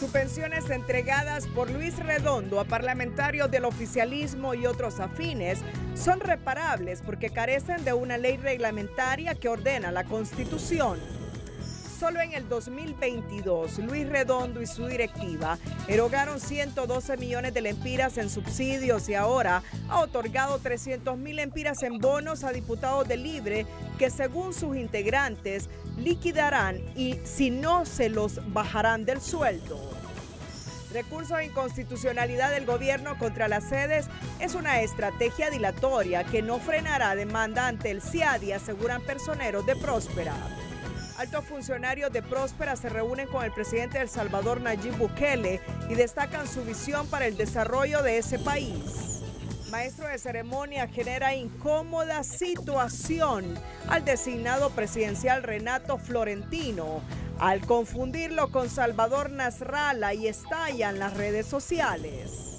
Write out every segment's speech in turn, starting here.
Subvenciones entregadas por Luis Redondo a parlamentarios del oficialismo y otros afines son reparables porque carecen de una ley reglamentaria que ordena la Constitución solo en el 2022, Luis Redondo y su directiva erogaron 112 millones de lempiras en subsidios y ahora ha otorgado 300 mil lempiras en bonos a diputados de Libre que según sus integrantes liquidarán y si no se los bajarán del sueldo. Recurso de inconstitucionalidad del gobierno contra las sedes es una estrategia dilatoria que no frenará demanda ante el CIADI, aseguran personeros de Próspera. Altos funcionarios de Próspera se reúnen con el presidente del Salvador, Nayib Bukele, y destacan su visión para el desarrollo de ese país. Maestro de ceremonia genera incómoda situación al designado presidencial Renato Florentino, al confundirlo con Salvador Nasralla y estalla en las redes sociales.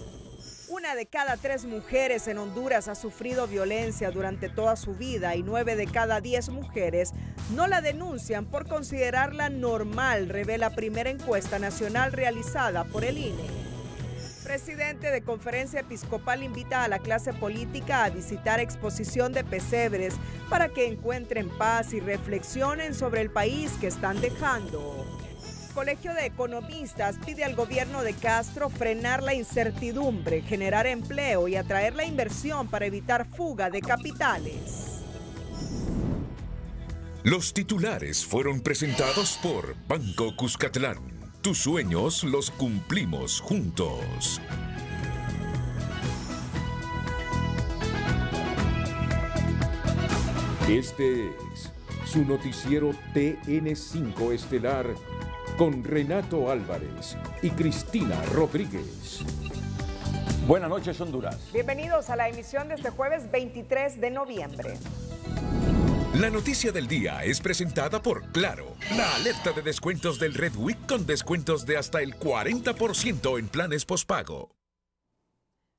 Una de cada tres mujeres en Honduras ha sufrido violencia durante toda su vida y nueve de cada diez mujeres no la denuncian por considerarla normal, revela primera encuesta nacional realizada por el INE. Presidente de Conferencia Episcopal invita a la clase política a visitar exposición de pesebres para que encuentren paz y reflexionen sobre el país que están dejando. Colegio de Economistas pide al gobierno de Castro frenar la incertidumbre, generar empleo y atraer la inversión para evitar fuga de capitales. Los titulares fueron presentados por Banco Cuscatlán. Tus sueños los cumplimos juntos. Este es su noticiero TN5 Estelar con Renato Álvarez y Cristina Rodríguez. Buenas noches, Honduras. Bienvenidos a la emisión de este jueves 23 de noviembre. La noticia del día es presentada por Claro, la alerta de descuentos del Red Week con descuentos de hasta el 40% en planes pospago.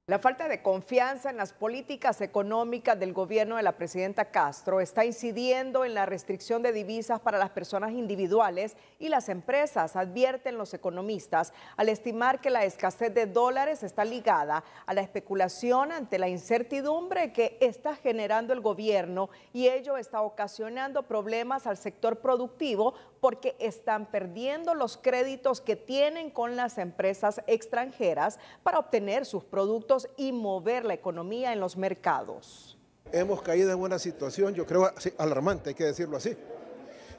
La falta de confianza en las políticas económicas del gobierno de la presidenta Castro está incidiendo en la restricción de divisas para las personas individuales y las empresas, advierten los economistas, al estimar que la escasez de dólares está ligada a la especulación ante la incertidumbre que está generando el gobierno y ello está ocasionando problemas al sector productivo porque están perdiendo los créditos que tienen con las empresas extranjeras para obtener sus productos y mover la economía en los mercados. Hemos caído en una situación, yo creo, alarmante, hay que decirlo así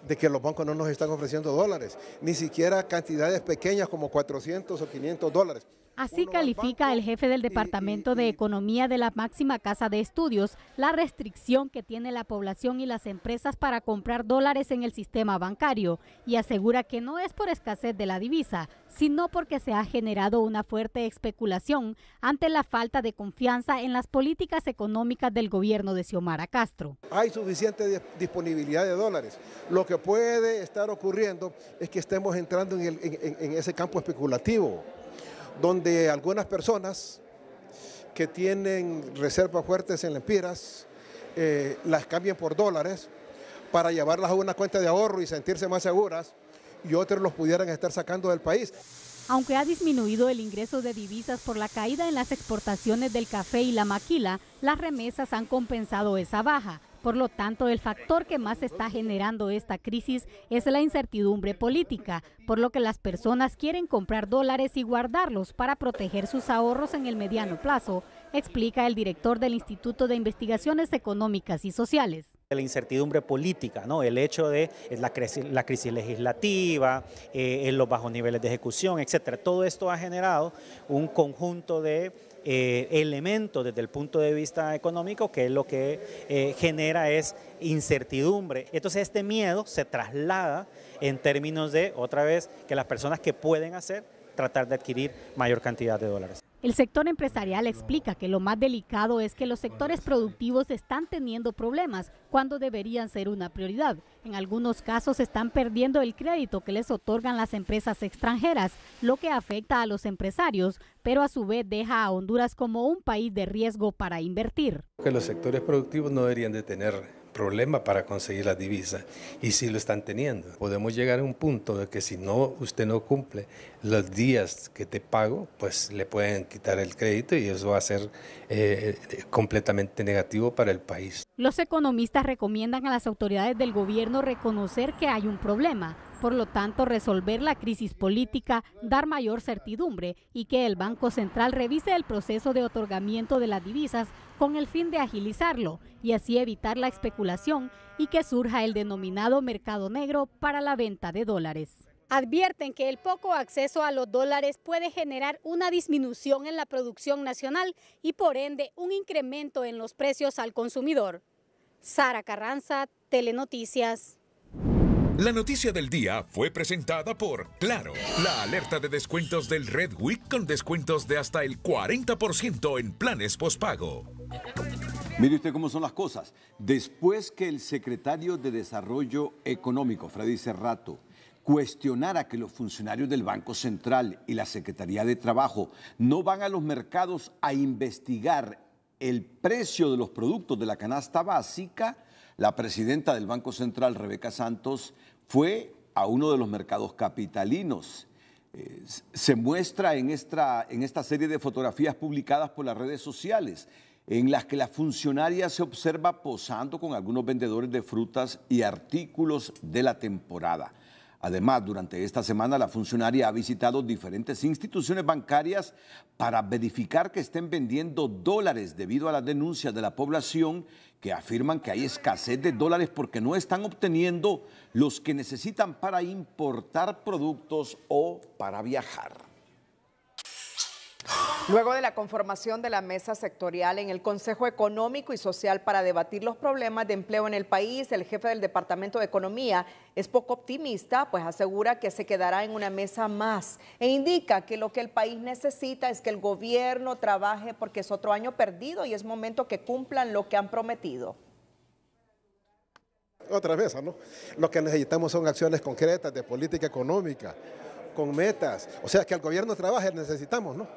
de que los bancos no nos están ofreciendo dólares, ni siquiera cantidades pequeñas como 400 o 500 dólares. Así califica el jefe del Departamento de Economía de la máxima casa de estudios la restricción que tiene la población y las empresas para comprar dólares en el sistema bancario y asegura que no es por escasez de la divisa, sino porque se ha generado una fuerte especulación ante la falta de confianza en las políticas económicas del gobierno de Xiomara Castro. Hay suficiente disponibilidad de dólares. Lo que puede estar ocurriendo es que estemos entrando en, ese campo especulativo donde algunas personas que tienen reservas fuertes en lempiras eh, las cambian por dólares para llevarlas a una cuenta de ahorro y sentirse más seguras y otros los pudieran estar sacando del país. Aunque ha disminuido el ingreso de divisas por la caída en las exportaciones del café y la maquila, las remesas han compensado esa baja. Por lo tanto, el factor que más está generando esta crisis es la incertidumbre política, por lo que las personas quieren comprar dólares y guardarlos para proteger sus ahorros en el mediano plazo, explica el director del Instituto de Investigaciones Económicas y Sociales la incertidumbre política, ¿no? el hecho de eh, la crisis, legislativa, eh, eh, los bajos niveles de ejecución, etcétera. Todo esto ha generado un conjunto de eh, elemento desde el punto de vista económico que es lo que eh, genera es incertidumbre. Entonces este miedo se traslada en términos de, otra vez, que las personas que pueden hacer, tratar de adquirir mayor cantidad de dólares. El sector empresarial explica que lo más delicado es que los sectores productivos están teniendo problemas cuando deberían ser una prioridad. En algunos casos están perdiendo el crédito que les otorgan las empresas extranjeras, lo que afecta a los empresarios, pero a su vez deja a Honduras como un país de riesgo para invertir. Que los sectores productivos no deberían de tener problema para conseguir la divisa y si lo están teniendo. Podemos llegar a un punto de que si no usted no cumple los días que te pago, pues le pueden quitar el crédito y eso va a ser eh, completamente negativo para el país. Los economistas recomiendan a las autoridades del gobierno reconocer que hay un problema, por lo tanto resolver la crisis política, dar mayor certidumbre y que el Banco Central revise el proceso de otorgamiento de las divisas con el fin de agilizarlo y así evitar la especulación y que surja el denominado mercado negro para la venta de dólares. Advierten que el poco acceso a los dólares puede generar una disminución en la producción nacional y por ende un incremento en los precios al consumidor. Sara Carranza, Telenoticias. La noticia del día fue presentada por Claro, la alerta de descuentos del Red Week con descuentos de hasta el 40% en planes pospago. Mire usted cómo son las cosas. Después que el secretario de Desarrollo Económico, Freddy Cerrato, cuestionara que los funcionarios del Banco Central y la Secretaría de Trabajo no van a los mercados a investigar el precio de los productos de la canasta básica, la presidenta del Banco Central, Rebeca Santos, fue a uno de los mercados capitalinos. Eh, se muestra en esta serie de fotografías publicadas por las redes sociales, en las que la funcionaria se observa posando con algunos vendedores de frutas y artículos de la temporada. Además, durante esta semana la funcionaria ha visitado diferentes instituciones bancarias para verificar que estén vendiendo dólares debido a las denuncias de la población que afirman que hay escasez de dólares porque no están obteniendo los que necesitan para importar productos o para viajar. Luego de la conformación de la mesa sectorial en el Consejo Económico y Social para debatir los problemas de empleo en el país, el jefe del Departamento de Economía es poco optimista, pues asegura que se quedará en una mesa más e indica que lo que el país necesita es que el gobierno trabaje porque es otro año perdido y es momento que cumplan lo que han prometido otra vez, ¿no? Lo que necesitamos son acciones concretas de política económica, con metas. O sea, que el gobierno trabaje, necesitamos, ¿no?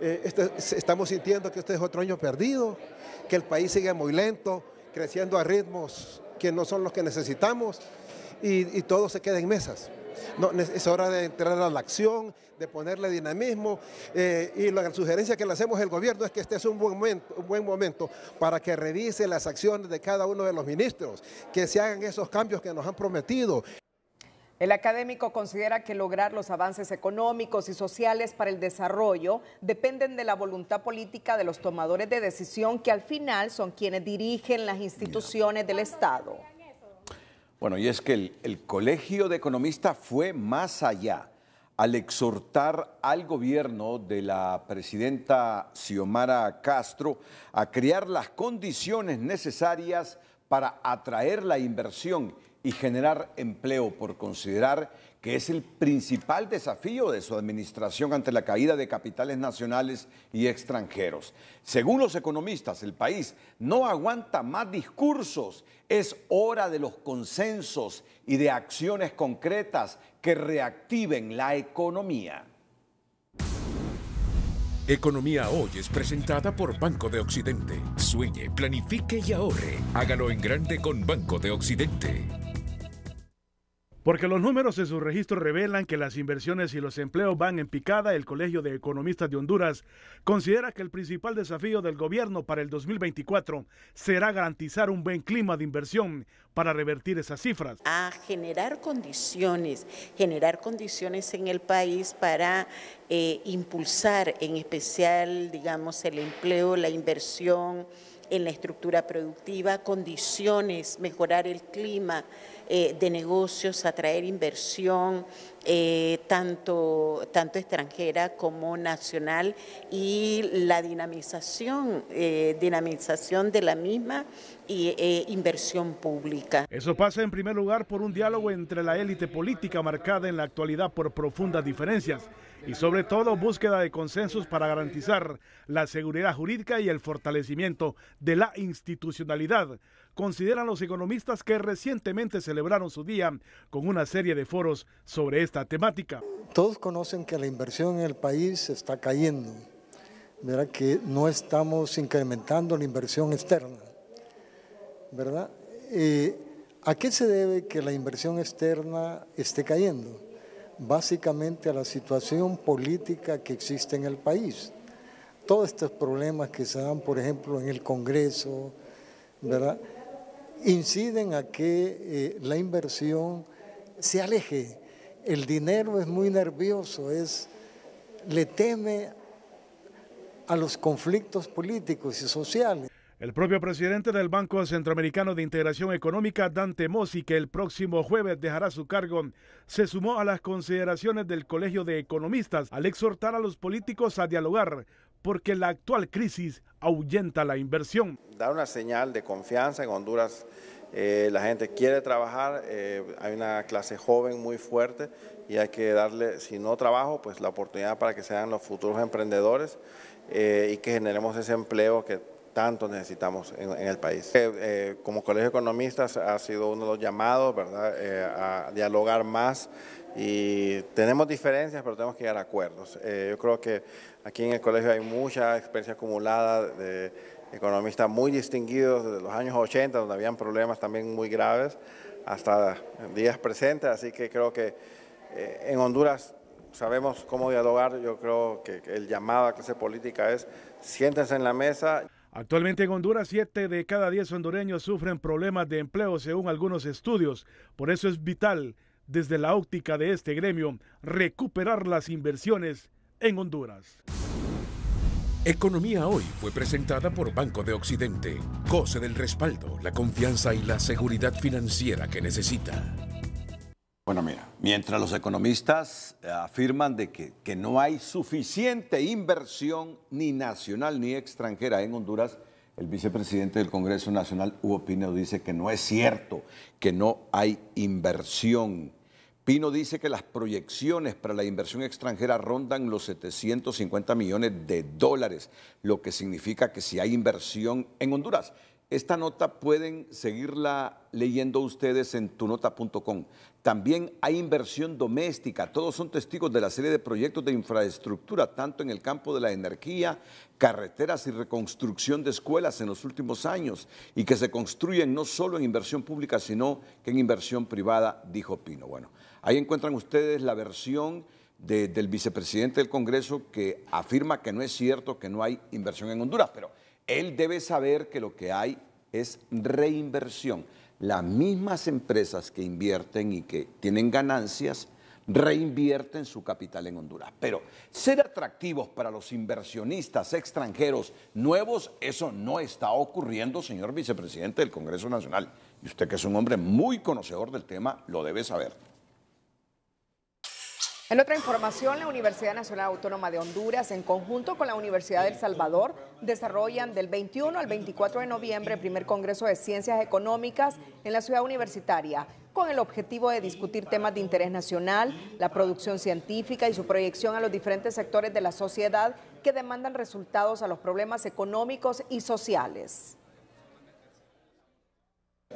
Eh, este, estamos sintiendo que este es otro año perdido, que el país sigue muy lento, creciendo a ritmos que no son los que necesitamos y, todo se queda en mesas. es hora de entrar a la acción, de ponerle dinamismo eh, y la sugerencia que le hacemos al gobierno es que este es un buen, momento, un buen momento para que revise las acciones de cada uno de los ministros, que se hagan esos cambios que nos han prometido. El académico considera que lograr los avances económicos y sociales para el desarrollo dependen de la voluntad política de los tomadores de decisión que al final son quienes dirigen las instituciones del Estado. Bueno, y es que el, Colegio de Economistas fue más allá al exhortar al gobierno de la presidenta Xiomara Castro a crear las condiciones necesarias para atraer la inversión y generar empleo por considerar que es el principal desafío de su administración ante la caída de capitales nacionales y extranjeros. Según los economistas, el país no aguanta más discursos, es hora de los consensos y de acciones concretas que reactiven la economía. Economía Hoy es presentada por Banco de Occidente. Sueñe, planifique y ahorre. Hágalo en grande con Banco de Occidente. Porque los números en su registro revelan que las inversiones y los empleos van en picada, el Colegio de Economistas de Honduras considera que el principal desafío del gobierno para el 2024 será garantizar un buen clima de inversión para revertir esas cifras. A generar condiciones, generar condiciones en el país para eh, impulsar en especial, digamos, el empleo, la inversión en la estructura productiva, condiciones, mejorar el clima eh, de negocios, atraer inversión, eh, tanto, tanto extranjera como nacional, y la dinamización, eh, dinamización de la misma y, inversión pública. Eso pasa en primer lugar por un diálogo entre la élite política marcada en la actualidad por profundas diferencias y sobre todo búsqueda de consensos para garantizar la seguridad jurídica y el fortalecimiento de la institucionalidad consideran los economistas que recientemente celebraron su día con una serie de foros sobre esta temática. Todos conocen que la inversión en el país está cayendo, ¿verdad? que no estamos incrementando la inversión externa. ¿verdad? Eh, ¿A qué se debe que la inversión externa esté cayendo? Básicamente a la situación política que existe en el país. Todos estos problemas que se dan, por ejemplo, en el Congreso, ¿verdad? inciden a que eh, la inversión se aleje. El dinero es muy nervioso, es, le teme a los conflictos políticos y sociales. El propio presidente del Banco Centroamericano de Integración Económica, Dante Mossi, que el próximo jueves dejará su cargo, se sumó a las consideraciones del Colegio de Economistas al exhortar a los políticos a dialogar porque la actual crisis ahuyenta la inversión. Dar una señal de confianza en Honduras. Eh, la gente quiere trabajar, eh, hay una clase joven muy fuerte y hay que darle, si no trabajo, pues la oportunidad para que sean los futuros emprendedores eh, y que generemos ese empleo que tanto necesitamos en, el país. como Colegio de Economistas ha sido uno de los llamados ¿verdad? a dialogar más y tenemos diferencias, pero tenemos que llegar a acuerdos. yo creo que Aquí en el colegio hay mucha experiencia acumulada de economistas muy distinguidos desde los años 80, donde habían problemas también muy graves, hasta días presentes, así que creo que eh, en Honduras sabemos cómo dialogar, yo creo que el llamado a clase política es siéntense en la mesa. Actualmente en Honduras, siete de cada diez hondureños sufren problemas de empleo según algunos estudios. Por eso es vital, desde la óptica de este gremio, recuperar las inversiones en Honduras. Economía Hoy fue presentada por Banco de Occidente. Goce del respaldo, la confianza y la seguridad financiera que necesita. Bueno, mira, mientras los economistas eh, afirman de que, que no hay suficiente inversión ni nacional ni extranjera en Honduras, el vicepresidente del Congreso Nacional, Hugo Pineo, dice que no es cierto, que no hay inversión Pino dice que las proyecciones para la inversión extranjera rondan los 750 millones de dólares, lo que significa que si hay inversión en Honduras, esta nota pueden seguirla leyendo ustedes en tunota.com. También hay inversión doméstica. Todos son testigos de la serie de proyectos de infraestructura, tanto en el campo de la energía, carreteras y reconstrucción de escuelas en los últimos años, y que se construyen no solo en inversión pública, sino que en inversión privada, dijo Pino. Bueno, Ahí encuentran ustedes la versión del vicepresidente del Congreso que afirma que no es cierto que no hay inversión en Honduras, pero él debe saber que lo que hay es reinversión. Las mismas empresas que invierten y que tienen ganancias reinvierten su capital en Honduras. Pero ser atractivos para los inversionistas extranjeros nuevos, eso no está ocurriendo, señor vicepresidente del Congreso Nacional. Y usted que es un hombre muy conocedor del tema, lo debe saber. En otra información, la Universidad Nacional Autónoma de Honduras, en conjunto con la Universidad del Salvador, desarrollan del 21 al 24 de noviembre el primer Congreso de Ciencias Económicas en la ciudad universitaria, con el objetivo de discutir temas de interés nacional, la producción científica y su proyección a los diferentes sectores de la sociedad que demandan resultados a los problemas económicos y sociales.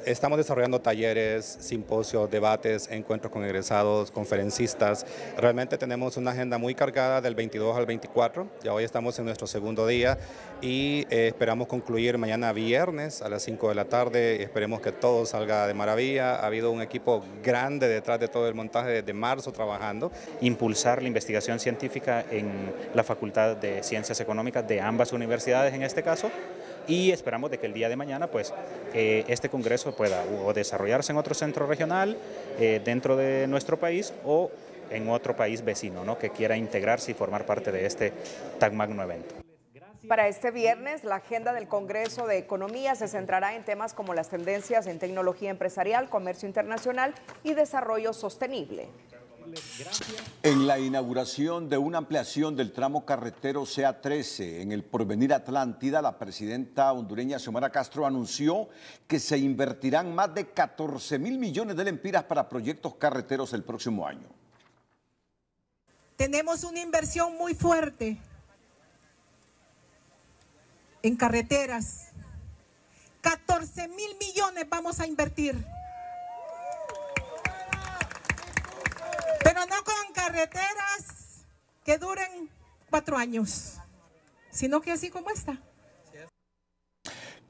Estamos desarrollando talleres, simposios, debates, encuentros con egresados, conferencistas. Realmente tenemos una agenda muy cargada del 22 al 24. Ya hoy estamos en nuestro segundo día y eh, esperamos concluir mañana viernes a las 5 de la tarde. Esperemos que todo salga de maravilla. Ha habido un equipo grande detrás de todo el montaje desde marzo trabajando. Impulsar la investigación científica en la Facultad de Ciencias Económicas de ambas universidades en este caso y esperamos de que el día de mañana pues eh, este congreso pueda o desarrollarse en otro centro regional eh, dentro de nuestro país o en otro país vecino ¿no? que quiera integrarse y formar parte de este tan magno evento. Para este viernes, la agenda del Congreso de Economía se centrará en temas como las tendencias en tecnología empresarial, comercio internacional y desarrollo sostenible. En la inauguración de una ampliación del tramo carretero CA13 en el Porvenir Atlántida, la presidenta hondureña Xiomara Castro anunció que se invertirán más de 14 mil millones de lempiras para proyectos carreteros el próximo año. Tenemos una inversión muy fuerte en carreteras. 14 mil millones vamos a invertir. Pero no con carreteras que duren cuatro años, sino que así como está.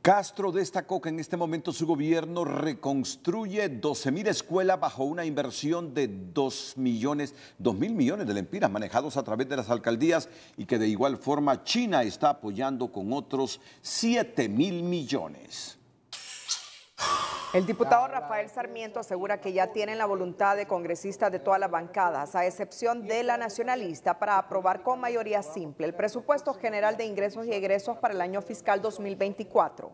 Castro destacó que en este momento su gobierno reconstruye 12 mil escuelas bajo una inversión de 2 millones, 2 mil millones de lempiras manejados a través de las alcaldías y que de igual forma China está apoyando con otros 7 mil millones. El diputado Rafael Sarmiento asegura que ya tienen la voluntad de congresistas de todas las bancadas, a excepción de la nacionalista, para aprobar con mayoría simple el presupuesto general de ingresos y egresos para el año fiscal 2024.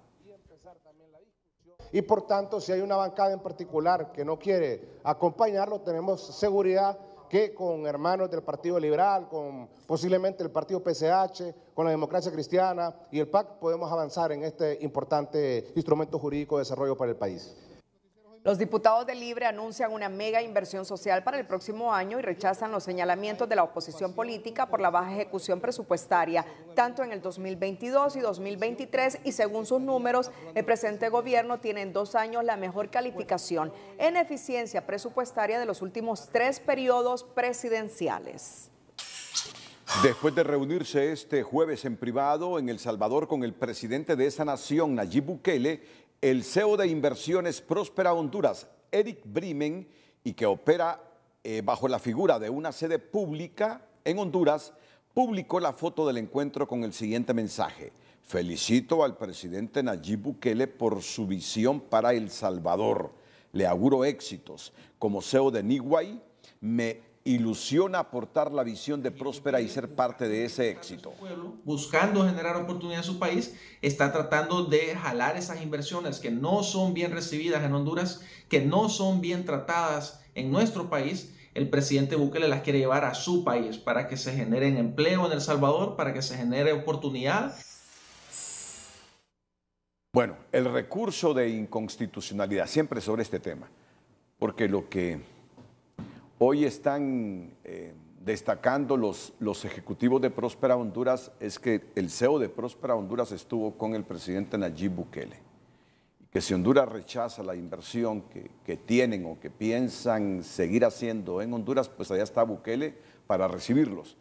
Y por tanto, si hay una bancada en particular que no quiere acompañarlo, tenemos seguridad que con hermanos del Partido Liberal, con posiblemente el Partido PCH, con la democracia cristiana y el PAC podemos avanzar en este importante instrumento jurídico de desarrollo para el país. Los diputados de Libre anuncian una mega inversión social para el próximo año y rechazan los señalamientos de la oposición política por la baja ejecución presupuestaria, tanto en el 2022 y 2023, y según sus números, el presente gobierno tiene en dos años la mejor calificación en eficiencia presupuestaria de los últimos tres periodos presidenciales. Después de reunirse este jueves en privado en El Salvador con el presidente de esa nación, Nayib Bukele, el CEO de Inversiones Próspera Honduras, Eric Brimen, y que opera eh, bajo la figura de una sede pública en Honduras, publicó la foto del encuentro con el siguiente mensaje. Felicito al presidente Nayib Bukele por su visión para El Salvador. Le auguro éxitos. Como CEO de Niguay, me ilusiona aportar la visión de Próspera y ser parte de ese éxito. Buscando generar oportunidad en su país, está tratando de jalar esas inversiones que no son bien recibidas en Honduras, que no son bien tratadas en nuestro país. El presidente Bukele las quiere llevar a su país para que se generen empleo en El Salvador, para que se genere oportunidad. Bueno, el recurso de inconstitucionalidad, siempre sobre este tema, porque lo que Hoy están eh, destacando los, los ejecutivos de Próspera Honduras, es que el CEO de Próspera Honduras estuvo con el presidente Nayib Bukele. Que si Honduras rechaza la inversión que, que tienen o que piensan seguir haciendo en Honduras, pues allá está Bukele para recibirlos.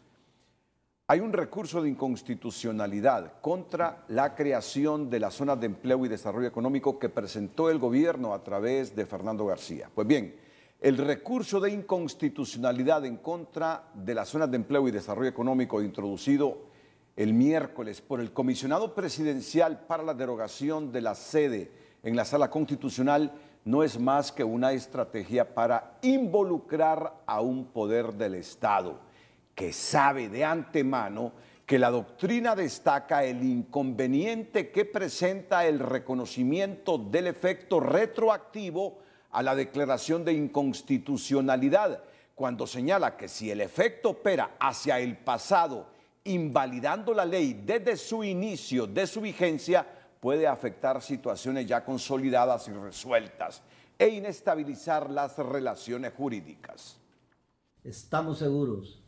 Hay un recurso de inconstitucionalidad contra la creación de la Zona de empleo y desarrollo económico que presentó el gobierno a través de Fernando García. Pues bien, el recurso de inconstitucionalidad en contra de las zonas de empleo y desarrollo económico introducido el miércoles por el comisionado presidencial para la derogación de la sede en la sala constitucional no es más que una estrategia para involucrar a un poder del Estado que sabe de antemano que la doctrina destaca el inconveniente que presenta el reconocimiento del efecto retroactivo a la declaración de inconstitucionalidad cuando señala que si el efecto opera hacia el pasado, invalidando la ley desde su inicio, de su vigencia, puede afectar situaciones ya consolidadas y resueltas e inestabilizar las relaciones jurídicas. Estamos seguros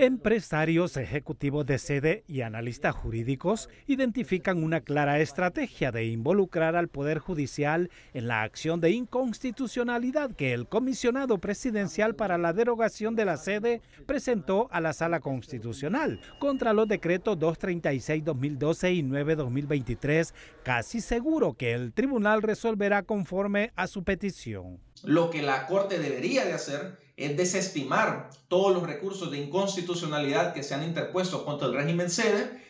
Empresarios, ejecutivos de sede y analistas jurídicos identifican una clara estrategia de involucrar al Poder Judicial en la acción de inconstitucionalidad que el comisionado presidencial para la derogación de la sede presentó a la Sala Constitucional contra los decretos 236-2012 y 9-2023, casi seguro que el tribunal resolverá conforme a su petición. Lo que la Corte debería de hacer es desestimar todos los recursos de inconstitucionalidad que se han interpuesto contra el régimen sede,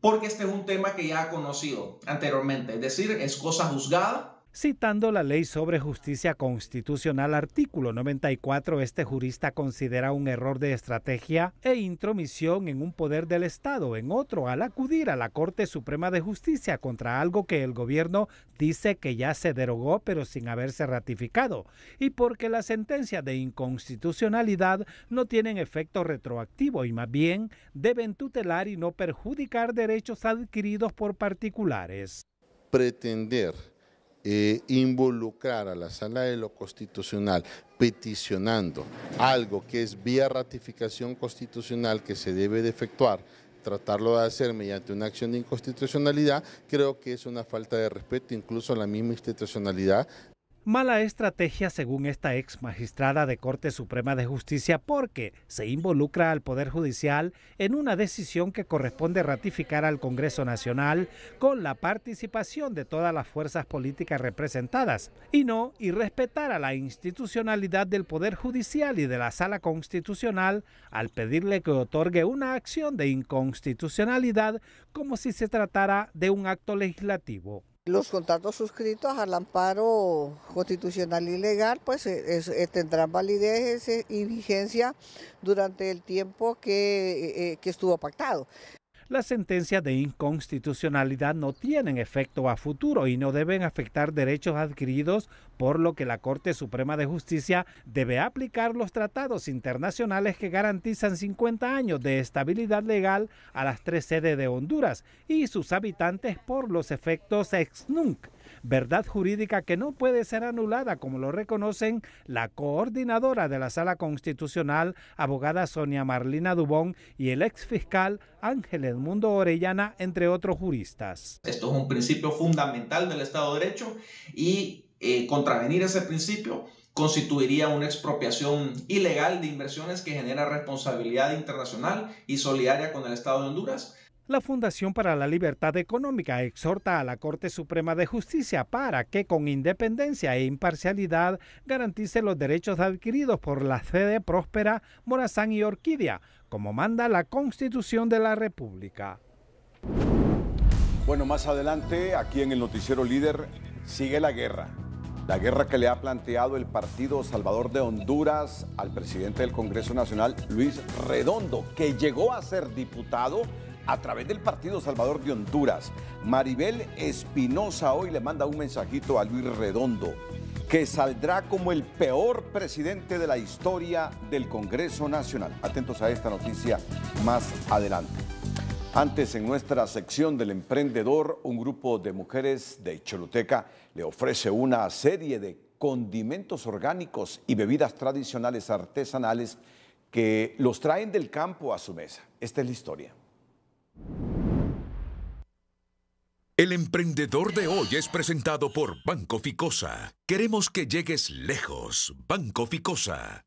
porque este es un tema que ya ha conocido anteriormente, es decir, es cosa juzgada Citando la ley sobre justicia constitucional artículo 94, este jurista considera un error de estrategia e intromisión en un poder del Estado en otro al acudir a la Corte Suprema de Justicia contra algo que el gobierno dice que ya se derogó pero sin haberse ratificado y porque las sentencias de inconstitucionalidad no tienen efecto retroactivo y más bien deben tutelar y no perjudicar derechos adquiridos por particulares. Pretender eh, involucrar a la sala de lo constitucional peticionando algo que es vía ratificación constitucional que se debe de efectuar, tratarlo de hacer mediante una acción de inconstitucionalidad, creo que es una falta de respeto incluso a la misma institucionalidad Mala estrategia según esta ex magistrada de Corte Suprema de Justicia porque se involucra al Poder Judicial en una decisión que corresponde ratificar al Congreso Nacional con la participación de todas las fuerzas políticas representadas y no y a la institucionalidad del Poder Judicial y de la Sala Constitucional al pedirle que otorgue una acción de inconstitucionalidad como si se tratara de un acto legislativo. Los contratos suscritos al amparo constitucional y legal pues eh, eh, tendrán validez eh, y vigencia durante el tiempo que estuvo pactado las sentencias de inconstitucionalidad no tienen efecto a futuro y no deben afectar derechos adquiridos, por lo que la Corte Suprema de Justicia debe aplicar los tratados internacionales que garantizan 50 años de estabilidad legal a las tres sedes de Honduras y sus habitantes por los efectos ex nunc verdad jurídica que no puede ser anulada, como lo reconocen la coordinadora de la Sala Constitucional, abogada Sonia Marlina Dubón, y el ex fiscal Ángel Edmundo Orellana, entre otros juristas. Esto es un principio fundamental del Estado de Derecho y eh, contravenir ese principio constituiría una expropiación ilegal de inversiones que genera responsabilidad internacional y solidaria con el Estado de Honduras la Fundación para la Libertad Económica exhorta a la Corte Suprema de Justicia para que con independencia e imparcialidad garantice los derechos adquiridos por la sede Próspera, Morazán y Orquídea, como manda la Constitución de la República. Bueno, más adelante, aquí en el noticiero líder, sigue la guerra. La guerra que le ha planteado el Partido Salvador de Honduras al presidente del Congreso Nacional, Luis Redondo, que llegó a ser diputado a través del Partido Salvador de Honduras. Maribel Espinosa hoy le manda un mensajito a Luis Redondo, que saldrá como el peor presidente de la historia del Congreso Nacional. Atentos a esta noticia más adelante. Antes, en nuestra sección del emprendedor, un grupo de mujeres de Choluteca le ofrece una serie de condimentos orgánicos y bebidas tradicionales artesanales que los traen del campo a su mesa. Esta es la historia. El emprendedor de hoy es presentado por Banco Ficosa. Queremos que llegues lejos, Banco Ficosa.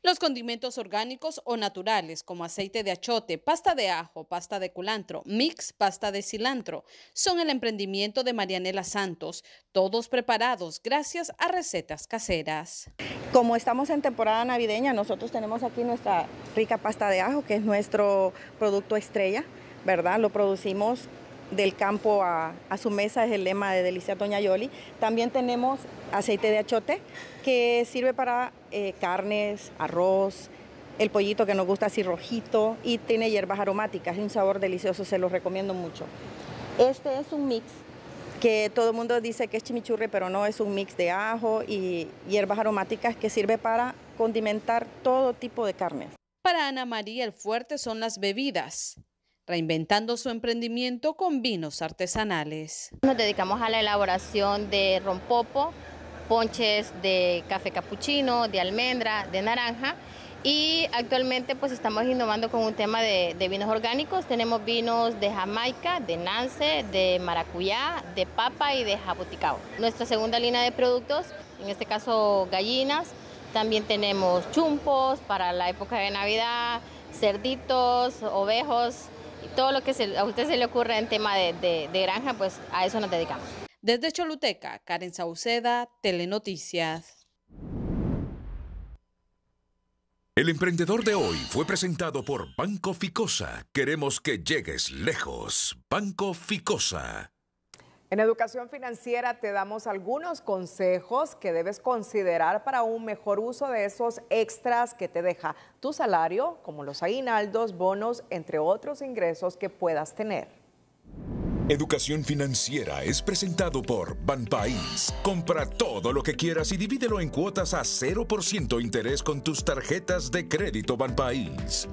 Los condimentos orgánicos o naturales como aceite de achote, pasta de ajo, pasta de culantro, mix, pasta de cilantro, son el emprendimiento de Marianela Santos, todos preparados gracias a recetas caseras. Como estamos en temporada navideña, nosotros tenemos aquí nuestra rica pasta de ajo, que es nuestro producto estrella, ¿verdad? Lo producimos del campo a, su mesa, es el lema de Delicia Doña Yoli. También tenemos aceite de achote, que sirve para eh, carnes, arroz, el pollito que nos gusta así rojito y tiene hierbas aromáticas, es un sabor delicioso, se lo recomiendo mucho. Este es un mix que todo el mundo dice que es chimichurri, pero no, es un mix de ajo y hierbas aromáticas que sirve para condimentar todo tipo de carnes. Para Ana María el fuerte son las bebidas reinventando su emprendimiento con vinos artesanales. Nos dedicamos a la elaboración de rompopo, ponches de café capuchino, de almendra, de naranja y actualmente pues estamos innovando con un tema de, de, vinos orgánicos. Tenemos vinos de Jamaica, de Nance, de maracuyá, de papa y de jabuticao. Nuestra segunda línea de productos, en este caso gallinas, también tenemos chumpos para la época de Navidad, cerditos, ovejos, todo lo que a usted se le ocurra en tema de, de granja, pues a eso nos dedicamos. Desde Choluteca, Karen Sauceda, Telenoticias. El emprendedor de hoy fue presentado por Banco Ficosa. Queremos que llegues lejos. Banco Ficosa. En educación financiera te damos algunos consejos que debes considerar para un mejor uso de esos extras que te deja tu salario, como los aguinaldos, bonos, entre otros ingresos que puedas tener. Educación Financiera es presentado por Banpaís. Compra todo lo que quieras y divídelo en cuotas a 0% interés con tus tarjetas de crédito Banpaís.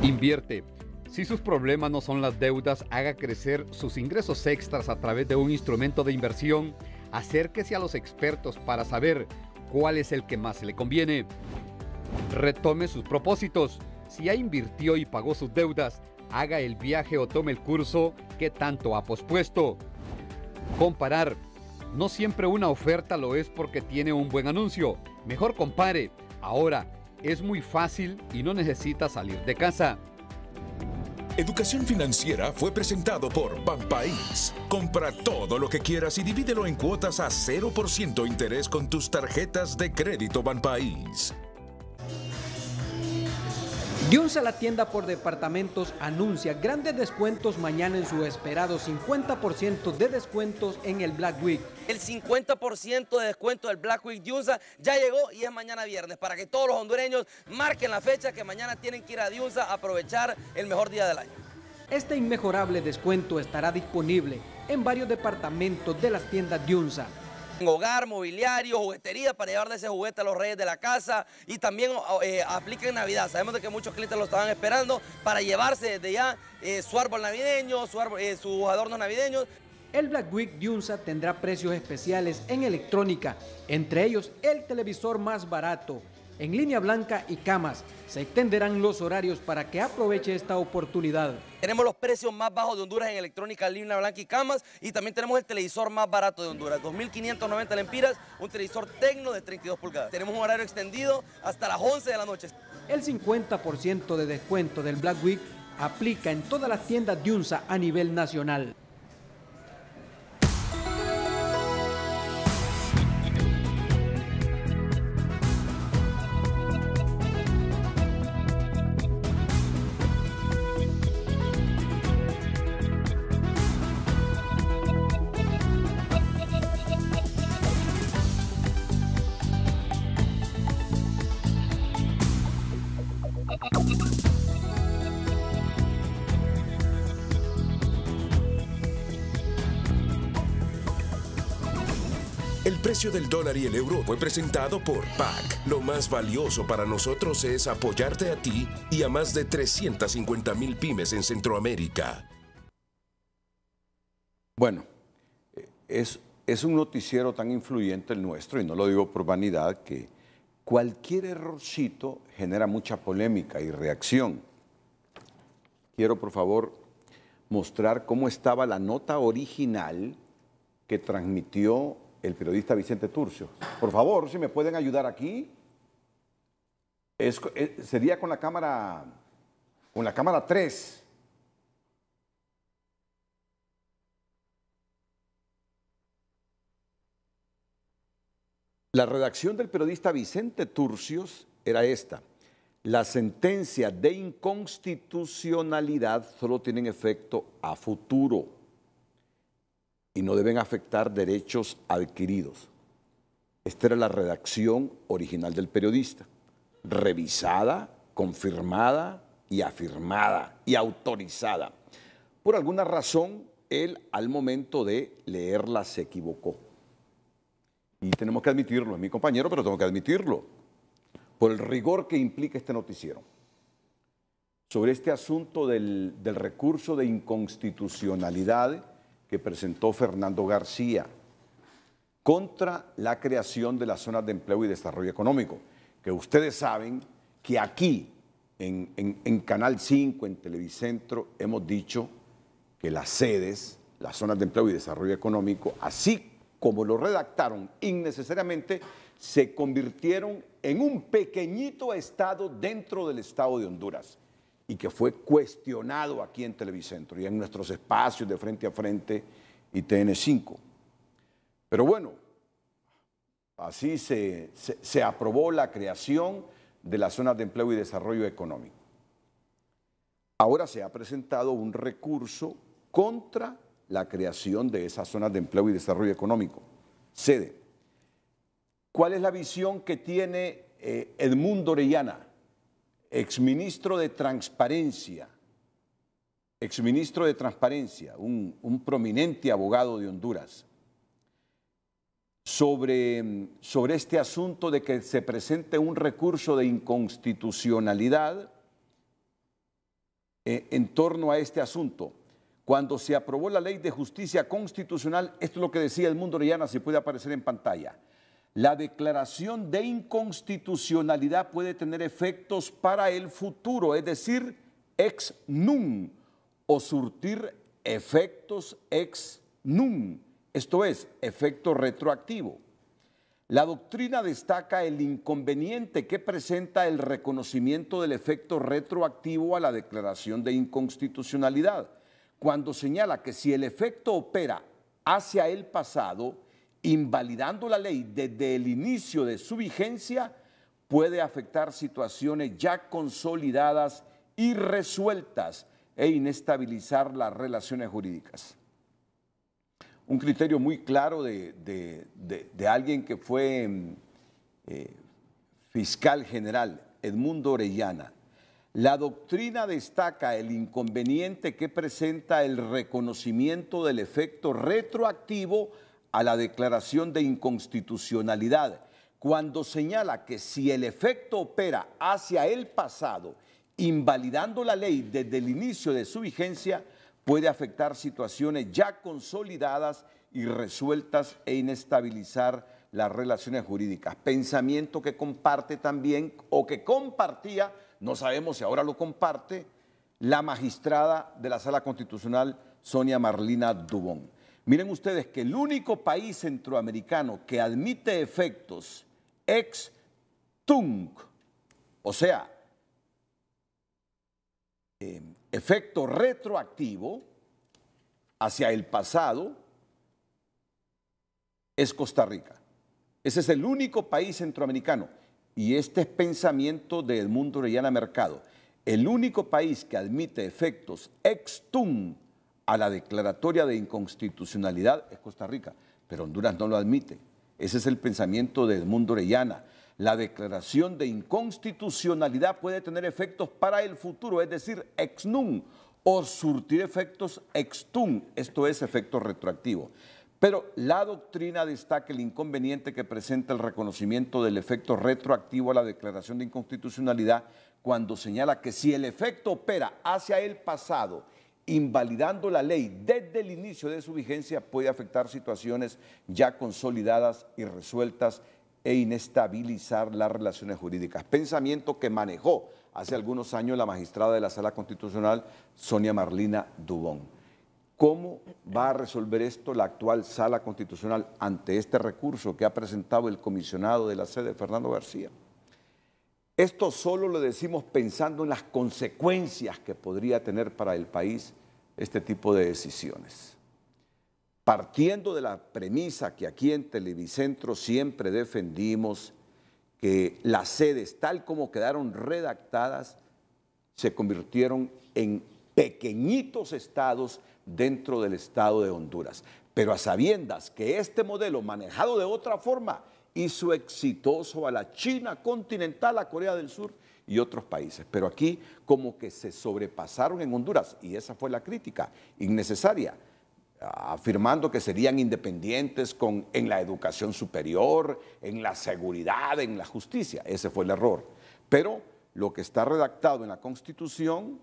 Invierte. Si sus problemas no son las deudas, haga crecer sus ingresos extras a través de un instrumento de inversión. Acérquese a los expertos para saber cuál es el que más le conviene. Retome sus propósitos. Si ha invirtió y pagó sus deudas, haga el viaje o tome el curso que tanto ha pospuesto. Comparar. No siempre una oferta lo es porque tiene un buen anuncio. Mejor compare. Ahora, es muy fácil y no necesita salir de casa. Educación Financiera fue presentado por Banpaís. Compra todo lo que quieras y divídelo en cuotas a 0% interés con tus tarjetas de crédito Banpaís. Dionza la tienda por departamentos anuncia grandes descuentos mañana en su esperado 50% de descuentos en el Black Week. El 50% de descuento del Black Week Dionza ya llegó y es mañana viernes para que todos los hondureños marquen la fecha que mañana tienen que ir a Dionza a aprovechar el mejor día del año. Este inmejorable descuento estará disponible en varios departamentos de las tiendas Dionza hogar, mobiliario, juguetería para llevar de ese juguete a los reyes de la casa y también oh, eh, apliquen Navidad. Sabemos de que muchos clientes lo estaban esperando para llevarse desde ya eh, su árbol navideño, su eh, sus adornos navideños. El Black Week de UNSA tendrá precios especiales en electrónica, entre ellos el televisor más barato, en línea blanca y camas. Se extenderán los horarios para que aproveche esta oportunidad. Tenemos los precios más bajos de Honduras en electrónica, línea blanca y camas y también tenemos el televisor más barato de Honduras, 2.590 lempiras, un televisor tecno de 32 pulgadas. Tenemos un horario extendido hasta las 11 de la noche. El 50% de descuento del Black Week aplica en todas las tiendas de UNSA a nivel nacional. precio del dólar y el euro fue presentado por PAC. Lo más valioso para nosotros es apoyarte a ti y a más de 350 mil pymes en Centroamérica. Bueno, es, es un noticiero tan influyente el nuestro, y no lo digo por vanidad, que cualquier errorcito genera mucha polémica y reacción. Quiero, por favor, mostrar cómo estaba la nota original que transmitió el periodista Vicente Turcio. Por favor, si me pueden ayudar aquí. Eh, sería con la cámara con la cámara 3. La redacción del periodista Vicente Turcios era esta. La sentencia de inconstitucionalidad solo tiene efecto a futuro y no deben afectar derechos adquiridos. Esta era la redacción original del periodista, revisada, confirmada y afirmada y autorizada. Por alguna razón, él al momento de leerla se equivocó. Y tenemos que admitirlo, es mi compañero, pero tengo que admitirlo, por el rigor que implica este noticiero. Sobre este asunto del, recurso de inconstitucionalidad que presentó Fernando García contra la creación de las zonas de empleo y desarrollo económico, que ustedes saben que aquí, en, Canal 5, en Televicentro, hemos dicho que las sedes, las zonas de empleo y desarrollo económico, así como lo redactaron innecesariamente, se convirtieron en un pequeñito estado dentro del estado de Honduras y que fue cuestionado aquí en Televicentro y en nuestros espacios de frente a frente y TN5. Pero bueno, así se, aprobó la creación de las zonas de empleo y desarrollo económico. Ahora se ha presentado un recurso contra la creación de esas zonas de empleo y desarrollo económico. Sede. ¿Cuál es la visión que tiene eh, Edmundo Orellana? exministro de Transparencia, exministro de Transparencia, un, prominente abogado de Honduras, sobre, sobre este asunto de que se presente un recurso de inconstitucionalidad eh, en torno a este asunto. Cuando se aprobó la ley de justicia constitucional, esto es lo que decía el mundo Orellana, si puede aparecer en pantalla la declaración de inconstitucionalidad puede tener efectos para el futuro, es decir, ex nunc o surtir efectos ex nunc, esto es, efecto retroactivo. La doctrina destaca el inconveniente que presenta el reconocimiento del efecto retroactivo a la declaración de inconstitucionalidad, cuando señala que si el efecto opera hacia el pasado, invalidando la ley desde el inicio de su vigencia, puede afectar situaciones ya consolidadas y resueltas e inestabilizar las relaciones jurídicas. Un criterio muy claro de, alguien que fue em, eh, fiscal general, Edmundo Orellana. La doctrina destaca el inconveniente que presenta el reconocimiento del efecto retroactivo a la declaración de inconstitucionalidad cuando señala que si el efecto opera hacia el pasado, invalidando la ley desde el inicio de su vigencia, puede afectar situaciones ya consolidadas y resueltas e inestabilizar las relaciones jurídicas. Pensamiento que comparte también o que compartía, no sabemos si ahora lo comparte, la magistrada de la Sala Constitucional, Sonia Marlina Dubón. Miren ustedes que el único país centroamericano que admite efectos ex tunc o sea, em, efecto retroactivo hacia el pasado, es Costa Rica. Ese es el único país centroamericano. Y este es pensamiento de mundo Orellana Mercado. El único país que admite efectos ex tung a la declaratoria de inconstitucionalidad es Costa Rica, pero Honduras no lo admite. Ese es el pensamiento de Edmundo Orellana. La declaración de inconstitucionalidad puede tener efectos para el futuro, es decir, ex nun, o surtir efectos ex tunc. esto es efecto retroactivo. Pero la doctrina destaca el inconveniente que presenta el reconocimiento del efecto retroactivo a la declaración de inconstitucionalidad cuando señala que si el efecto opera hacia el pasado invalidando la ley desde el inicio de su vigencia puede afectar situaciones ya consolidadas y resueltas e inestabilizar las relaciones jurídicas. Pensamiento que manejó hace algunos años la magistrada de la Sala Constitucional, Sonia Marlina Dubón. ¿Cómo va a resolver esto la actual Sala Constitucional ante este recurso que ha presentado el comisionado de la sede, Fernando García? Esto solo lo decimos pensando en las consecuencias que podría tener para el país este tipo de decisiones. Partiendo de la premisa que aquí en Televicentro siempre defendimos que las sedes, tal como quedaron redactadas, se convirtieron en pequeñitos estados dentro del estado de Honduras. Pero a sabiendas que este modelo manejado de otra forma hizo exitoso a la China continental, a Corea del Sur y otros países. Pero aquí como que se sobrepasaron en Honduras, y esa fue la crítica innecesaria, afirmando que serían independientes en la educación superior, en la seguridad, en la justicia. Ese fue el error. Pero lo que está redactado en la Constitución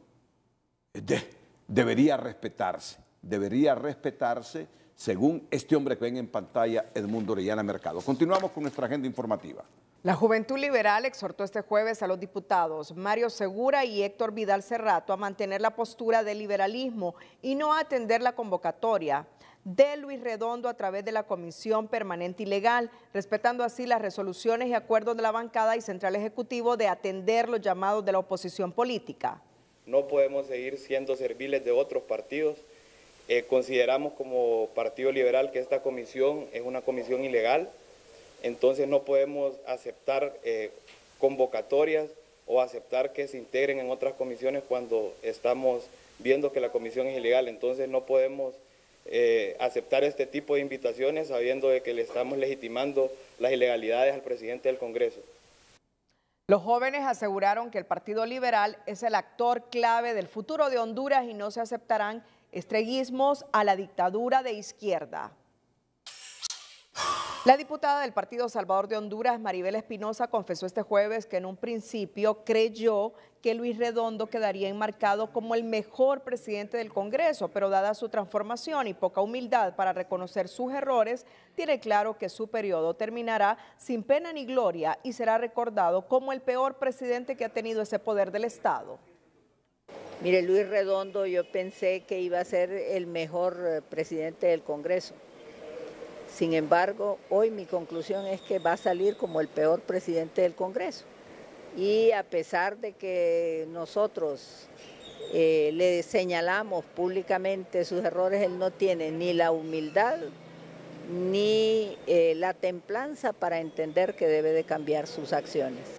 debería respetarse, debería respetarse según este hombre que ven en pantalla, Edmundo Orellana Mercado. Continuamos con nuestra agenda informativa. La Juventud Liberal exhortó este jueves a los diputados Mario Segura y Héctor Vidal Cerrato a mantener la postura del liberalismo y no atender la convocatoria de Luis Redondo a través de la Comisión Permanente y Legal, respetando así las resoluciones y acuerdos de la bancada y Central Ejecutivo de atender los llamados de la oposición política. No podemos seguir siendo serviles de otros partidos. Eh, consideramos como Partido Liberal que esta comisión es una comisión ilegal, entonces no podemos aceptar eh, convocatorias o aceptar que se integren en otras comisiones cuando estamos viendo que la comisión es ilegal. Entonces no podemos eh, aceptar este tipo de invitaciones sabiendo de que le estamos legitimando las ilegalidades al presidente del Congreso. Los jóvenes aseguraron que el Partido Liberal es el actor clave del futuro de Honduras y no se aceptarán estreguismos a la dictadura de izquierda. La diputada del Partido Salvador de Honduras, Maribel Espinosa, confesó este jueves que en un principio creyó que Luis Redondo quedaría enmarcado como el mejor presidente del Congreso, pero dada su transformación y poca humildad para reconocer sus errores, tiene claro que su periodo terminará sin pena ni gloria y será recordado como el peor presidente que ha tenido ese poder del Estado. Mire, Luis Redondo, yo pensé que iba a ser el mejor eh, presidente del Congreso sin embargo, hoy mi conclusión es que va a salir como el peor presidente del Congreso. Y a pesar de que nosotros eh, le señalamos públicamente sus errores, él no tiene ni la humildad ni eh, la templanza para entender que debe de cambiar sus acciones.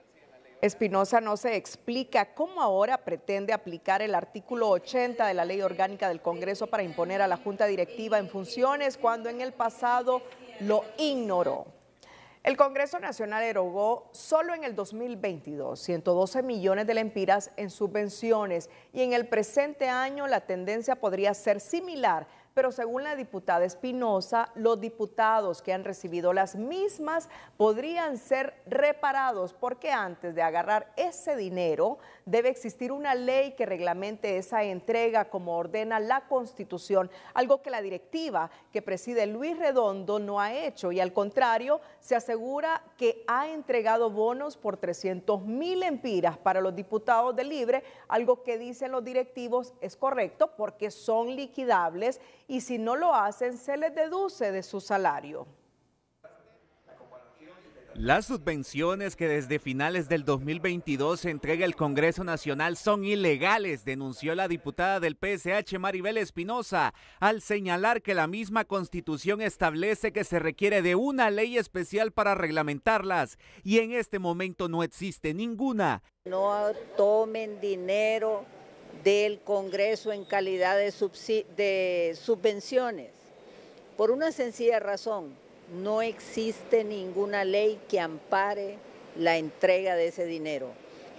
Espinosa no se explica cómo ahora pretende aplicar el artículo 80 de la Ley Orgánica del Congreso para imponer a la Junta Directiva en funciones cuando en el pasado lo ignoró. El Congreso Nacional erogó solo en el 2022 112 millones de lempiras en subvenciones y en el presente año la tendencia podría ser similar pero según la diputada Espinosa, los diputados que han recibido las mismas podrían ser reparados porque antes de agarrar ese dinero debe existir una ley que reglamente esa entrega como ordena la Constitución, algo que la directiva que preside Luis Redondo no ha hecho y al contrario se asegura que ha entregado bonos por 300 mil empiras para los diputados de Libre, algo que dicen los directivos es correcto porque son liquidables y si no lo hacen se les deduce de su salario. Las subvenciones que desde finales del 2022 se entrega el Congreso Nacional son ilegales, denunció la diputada del PSH Maribel Espinosa, al señalar que la misma constitución establece que se requiere de una ley especial para reglamentarlas y en este momento no existe ninguna. No tomen dinero del Congreso en calidad de, subvenciones. Por una sencilla razón, no existe ninguna ley que ampare la entrega de ese dinero.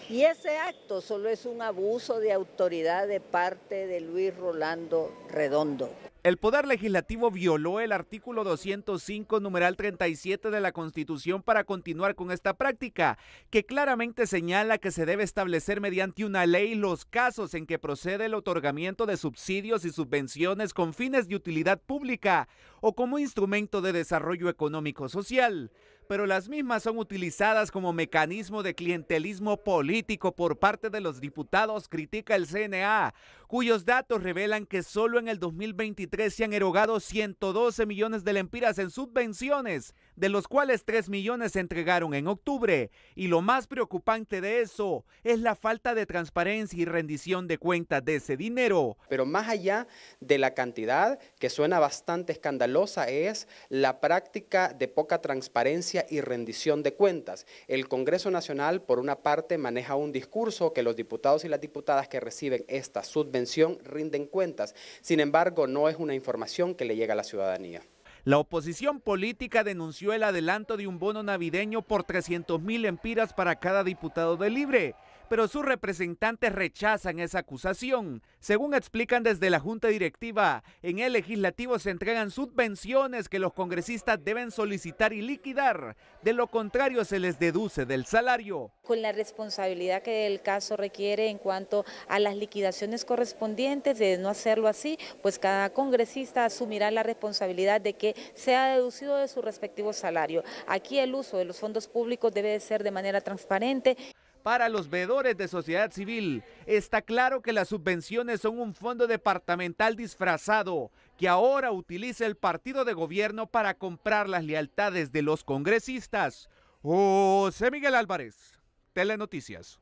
Y ese acto solo es un abuso de autoridad de parte de Luis Rolando Redondo. El Poder Legislativo violó el artículo 205, numeral 37 de la Constitución para continuar con esta práctica, que claramente señala que se debe establecer mediante una ley los casos en que procede el otorgamiento de subsidios y subvenciones con fines de utilidad pública o como instrumento de desarrollo económico social, pero las mismas son utilizadas como mecanismo de clientelismo político por parte de los diputados, critica el CNA, cuyos datos revelan que solo en el 2023 se han erogado 112 millones de lempiras en subvenciones de los cuales 3 millones se entregaron en octubre. Y lo más preocupante de eso es la falta de transparencia y rendición de cuentas de ese dinero. Pero más allá de la cantidad, que suena bastante escandalosa, es la práctica de poca transparencia y rendición de cuentas. El Congreso Nacional, por una parte, maneja un discurso que los diputados y las diputadas que reciben esta subvención rinden cuentas. Sin embargo, no es una información que le llega a la ciudadanía. La oposición política denunció el adelanto de un bono navideño por 300 mil empiras para cada diputado de Libre pero sus representantes rechazan esa acusación. Según explican desde la Junta Directiva, en el Legislativo se entregan subvenciones que los congresistas deben solicitar y liquidar. De lo contrario, se les deduce del salario. Con la responsabilidad que el caso requiere en cuanto a las liquidaciones correspondientes, de no hacerlo así, pues cada congresista asumirá la responsabilidad de que sea deducido de su respectivo salario. Aquí el uso de los fondos públicos debe ser de manera transparente para los veedores de sociedad civil. Está claro que las subvenciones son un fondo departamental disfrazado que ahora utiliza el partido de gobierno para comprar las lealtades de los congresistas. José Miguel Álvarez, Telenoticias.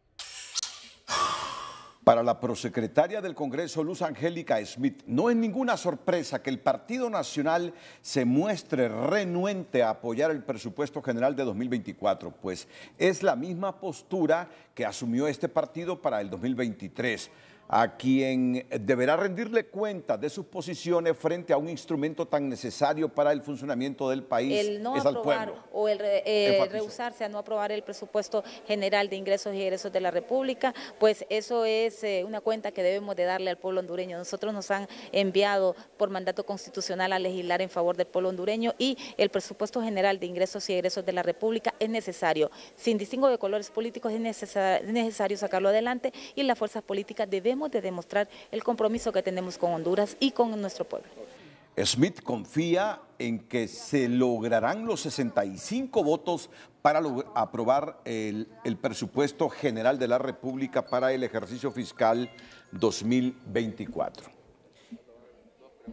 Para la prosecretaria del Congreso, Luz Angélica Smith, no es ninguna sorpresa que el Partido Nacional se muestre renuente a apoyar el presupuesto general de 2024, pues es la misma postura que asumió este partido para el 2023 a quien deberá rendirle cuenta de sus posiciones frente a un instrumento tan necesario para el funcionamiento del país el es al pueblo. O el eh, rehusarse a no aprobar el presupuesto general de ingresos y egresos de la República, pues eso es eh, una cuenta que debemos de darle al pueblo hondureño. Nosotros nos han enviado por mandato constitucional a legislar en favor del pueblo hondureño y el presupuesto general de ingresos y egresos de la República es necesario. Sin distingo de colores políticos es, necesario sacarlo adelante y las fuerzas políticas deben de demostrar el compromiso que tenemos con Honduras y con nuestro pueblo. Smith confía en que se lograrán los 65 votos para aprobar el, presupuesto general de la República para el ejercicio fiscal 2024.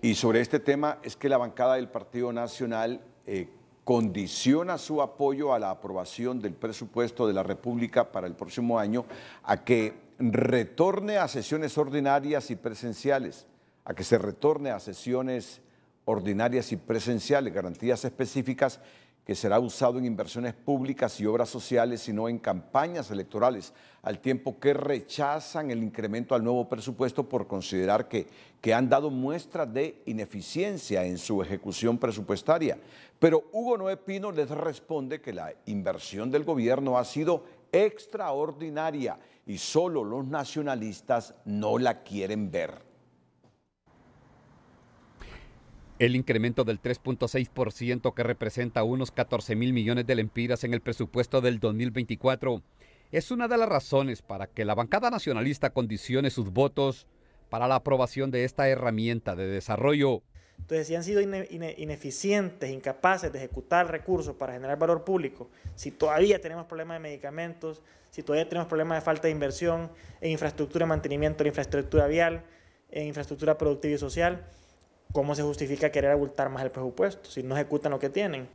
Y sobre este tema es que la bancada del Partido Nacional eh, condiciona su apoyo a la aprobación del presupuesto de la República para el próximo año a que retorne a sesiones ordinarias y presenciales, a que se retorne a sesiones ordinarias y presenciales, garantías específicas que será usado en inversiones públicas y obras sociales, y no en campañas electorales, al tiempo que rechazan el incremento al nuevo presupuesto por considerar que, han dado muestras de ineficiencia en su ejecución presupuestaria. Pero Hugo Noé Pino les responde que la inversión del gobierno ha sido extraordinaria y solo los nacionalistas no la quieren ver. El incremento del 3.6% que representa unos 14 mil millones de lempiras en el presupuesto del 2024 es una de las razones para que la bancada nacionalista condicione sus votos para la aprobación de esta herramienta de desarrollo entonces, si han sido ineficientes, incapaces de ejecutar recursos para generar valor público, si todavía tenemos problemas de medicamentos, si todavía tenemos problemas de falta de inversión en infraestructura, mantenimiento de la infraestructura vial, en infraestructura productiva y social, ¿cómo se justifica querer abultar más el presupuesto si no ejecutan lo que tienen?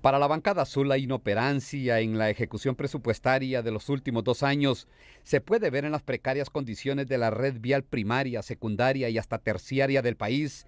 Para la bancada azul, la inoperancia en la ejecución presupuestaria de los últimos dos años se puede ver en las precarias condiciones de la red vial primaria, secundaria y hasta terciaria del país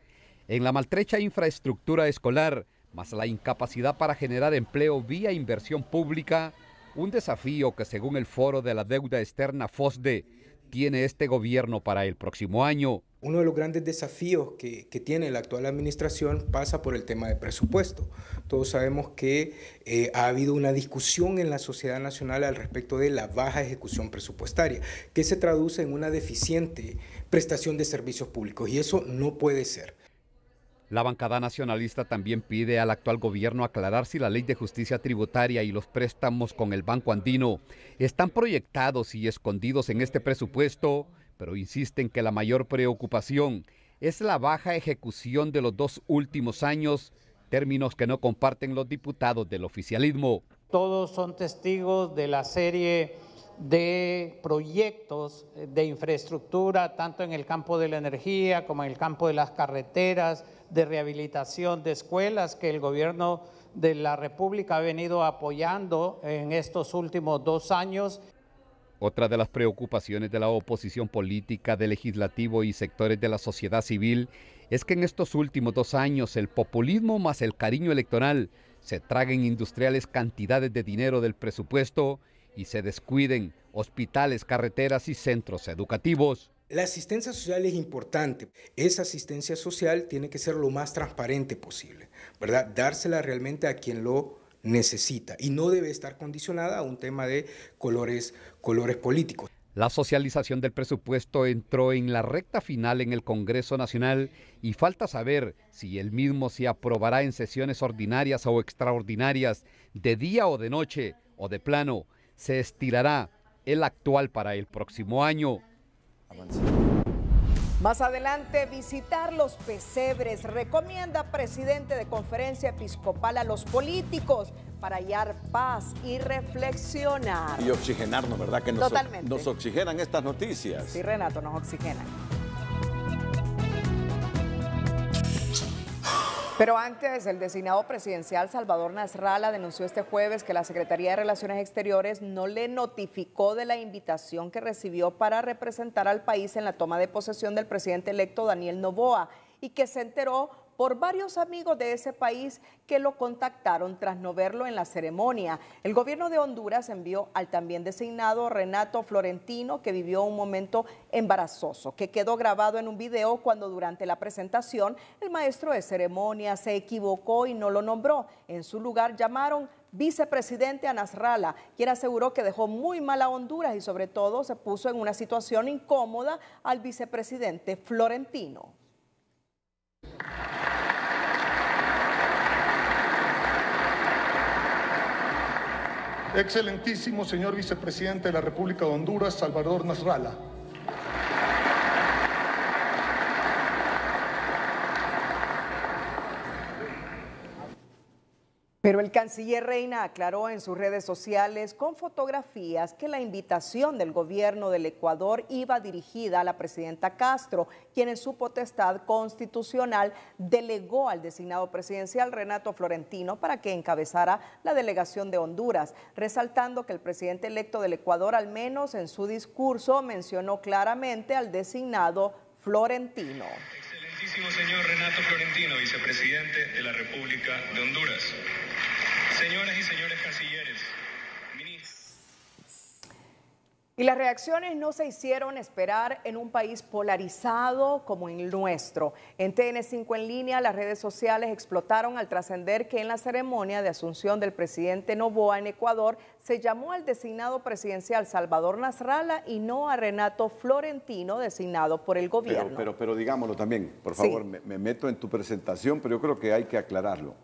en la maltrecha infraestructura escolar, más la incapacidad para generar empleo vía inversión pública, un desafío que según el Foro de la Deuda Externa FOSDE tiene este gobierno para el próximo año. Uno de los grandes desafíos que, tiene la actual administración pasa por el tema de presupuesto. Todos sabemos que eh, ha habido una discusión en la sociedad nacional al respecto de la baja ejecución presupuestaria, que se traduce en una deficiente prestación de servicios públicos y eso no puede ser. La bancada nacionalista también pide al actual gobierno aclarar si la ley de justicia tributaria y los préstamos con el Banco Andino están proyectados y escondidos en este presupuesto, pero insisten que la mayor preocupación es la baja ejecución de los dos últimos años, términos que no comparten los diputados del oficialismo. Todos son testigos de la serie de proyectos de infraestructura, tanto en el campo de la energía como en el campo de las carreteras, de rehabilitación de escuelas que el gobierno de la República ha venido apoyando en estos últimos dos años. Otra de las preocupaciones de la oposición política, del legislativo y sectores de la sociedad civil es que en estos últimos dos años el populismo más el cariño electoral se traguen industriales cantidades de dinero del presupuesto y se descuiden hospitales, carreteras y centros educativos. La asistencia social es importante. Esa asistencia social tiene que ser lo más transparente posible, ¿verdad? Dársela realmente a quien lo necesita y no debe estar condicionada a un tema de colores, colores políticos. La socialización del presupuesto entró en la recta final en el Congreso Nacional y falta saber si el mismo se aprobará en sesiones ordinarias o extraordinarias, de día o de noche, o de plano, se estirará el actual para el próximo año. Más adelante, visitar los pesebres. Recomienda presidente de conferencia episcopal a los políticos para hallar paz y reflexionar. Y oxigenarnos, ¿verdad? Que nos, nos oxigenan estas noticias. Sí, Renato, nos oxigenan. Pero antes, el designado presidencial Salvador Nasralla denunció este jueves que la Secretaría de Relaciones Exteriores no le notificó de la invitación que recibió para representar al país en la toma de posesión del presidente electo Daniel Novoa y que se enteró por varios amigos de ese país que lo contactaron tras no verlo en la ceremonia. El gobierno de Honduras envió al también designado Renato Florentino, que vivió un momento embarazoso, que quedó grabado en un video cuando durante la presentación el maestro de ceremonia se equivocó y no lo nombró. En su lugar llamaron vicepresidente a quien aseguró que dejó muy mal a Honduras y sobre todo se puso en una situación incómoda al vicepresidente Florentino. Excelentísimo señor vicepresidente de la República de Honduras, Salvador Nasralla. Pero el canciller Reina aclaró en sus redes sociales con fotografías que la invitación del gobierno del Ecuador iba dirigida a la presidenta Castro, quien en su potestad constitucional delegó al designado presidencial Renato Florentino para que encabezara la delegación de Honduras, resaltando que el presidente electo del Ecuador, al menos en su discurso, mencionó claramente al designado Florentino. Excelentísimo señor Renato Florentino, vicepresidente de la República de Honduras. Señoras y señores cancilleres, ministros. Y las reacciones no se hicieron esperar en un país polarizado como el nuestro. En TN5 en línea, las redes sociales explotaron al trascender que en la ceremonia de asunción del presidente Novoa en Ecuador se llamó al designado presidencial Salvador Nasralla y no a Renato Florentino, designado por el gobierno. Pero, pero, digámoslo también, por favor, me, me meto en tu presentación, pero yo creo que hay que aclararlo.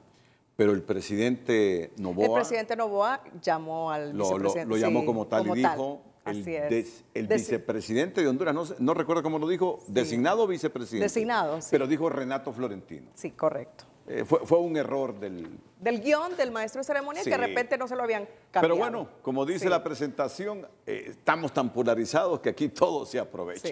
Pero el presidente Novoa... El presidente Novoa llamó al lo, vicepresidente. Lo, llamó como tal y dijo... El, el vicepresidente de Honduras, no, recuerdo cómo lo dijo, designado vicepresidente. Designado, sí. Pero dijo Renato Florentino. Sí, correcto. Eh, fue, un error del... Del guión del maestro de ceremonia que de repente no se lo habían cambiado. Pero bueno, como dice la presentación, eh, estamos tan polarizados que aquí todo se aprovecha.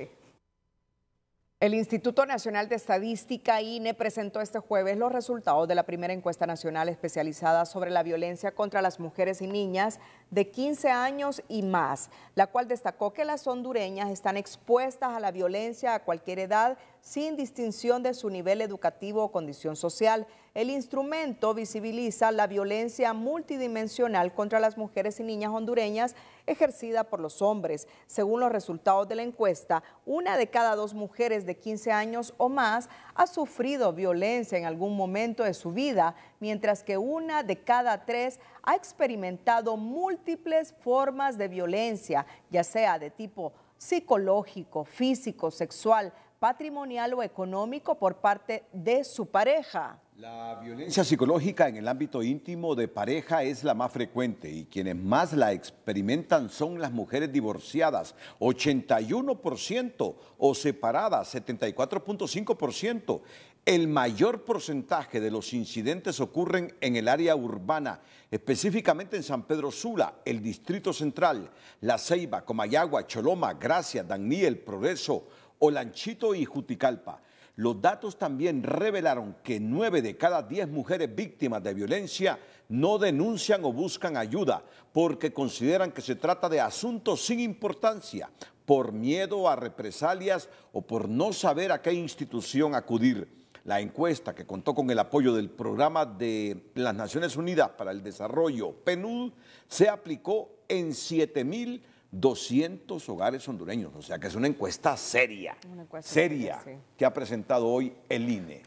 El Instituto Nacional de Estadística, INE, presentó este jueves los resultados de la primera encuesta nacional especializada sobre la violencia contra las mujeres y niñas de 15 años y más, la cual destacó que las hondureñas están expuestas a la violencia a cualquier edad sin distinción de su nivel educativo o condición social. El instrumento visibiliza la violencia multidimensional contra las mujeres y niñas hondureñas ejercida por los hombres. Según los resultados de la encuesta, una de cada dos mujeres de 15 años o más ha sufrido violencia en algún momento de su vida, mientras que una de cada tres ha experimentado multidimensional múltiples formas de violencia, ya sea de tipo psicológico, físico, sexual, patrimonial o económico por parte de su pareja. La violencia psicológica en el ámbito íntimo de pareja es la más frecuente y quienes más la experimentan son las mujeres divorciadas, 81% o separadas, 74.5%. El mayor porcentaje de los incidentes ocurren en el área urbana, específicamente en San Pedro Sula, el Distrito Central, La Ceiba, Comayagua, Choloma, Gracia, Daniel, Progreso, Olanchito y Juticalpa. Los datos también revelaron que nueve de cada diez mujeres víctimas de violencia no denuncian o buscan ayuda porque consideran que se trata de asuntos sin importancia, por miedo a represalias o por no saber a qué institución acudir. La encuesta, que contó con el apoyo del Programa de las Naciones Unidas para el Desarrollo, PNUD, se aplicó en 7.200 hogares hondureños. O sea que es una encuesta seria, seria, que ha presentado hoy el INE.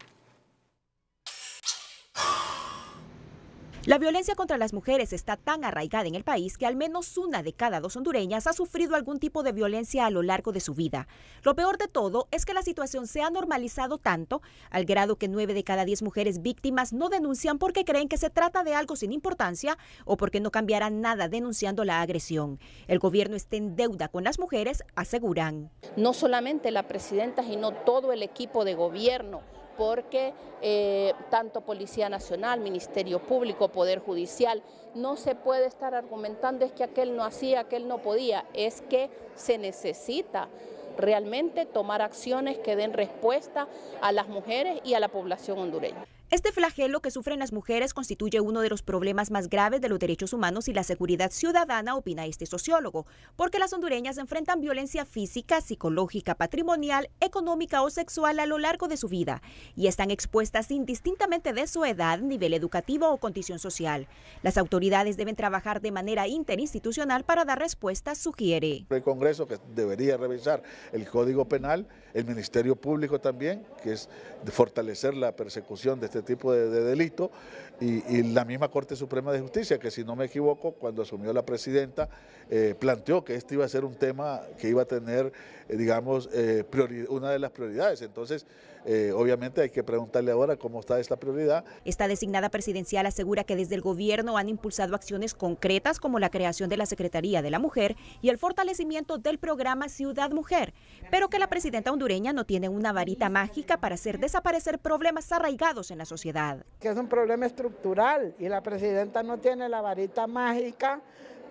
La violencia contra las mujeres está tan arraigada en el país que al menos una de cada dos hondureñas ha sufrido algún tipo de violencia a lo largo de su vida. Lo peor de todo es que la situación se ha normalizado tanto al grado que nueve de cada diez mujeres víctimas no denuncian porque creen que se trata de algo sin importancia o porque no cambiará nada denunciando la agresión. El gobierno está en deuda con las mujeres, aseguran. No solamente la presidenta, sino todo el equipo de gobierno porque eh, tanto Policía Nacional, Ministerio Público, Poder Judicial, no se puede estar argumentando es que aquel no hacía, aquel no podía, es que se necesita realmente tomar acciones que den respuesta a las mujeres y a la población hondureña. Este flagelo que sufren las mujeres constituye uno de los problemas más graves de los derechos humanos y la seguridad ciudadana, opina este sociólogo, porque las hondureñas enfrentan violencia física, psicológica, patrimonial, económica o sexual a lo largo de su vida y están expuestas indistintamente de su edad, nivel educativo o condición social. Las autoridades deben trabajar de manera interinstitucional para dar respuestas, sugiere. El Congreso que debería revisar el Código Penal, el Ministerio Público también, que es fortalecer la persecución de este este tipo de, delito y, la misma Corte Suprema de Justicia, que si no me equivoco, cuando asumió la presidenta, eh, planteó que este iba a ser un tema que iba a tener, eh, digamos, eh, una de las prioridades. Entonces, eh, obviamente hay que preguntarle ahora cómo está esta prioridad. Esta designada presidencial asegura que desde el gobierno han impulsado acciones concretas como la creación de la Secretaría de la Mujer y el fortalecimiento del programa Ciudad Mujer, pero que la presidenta hondureña no tiene una varita mágica para hacer desaparecer problemas arraigados en la sociedad. Que es un problema estructural y la presidenta no tiene la varita mágica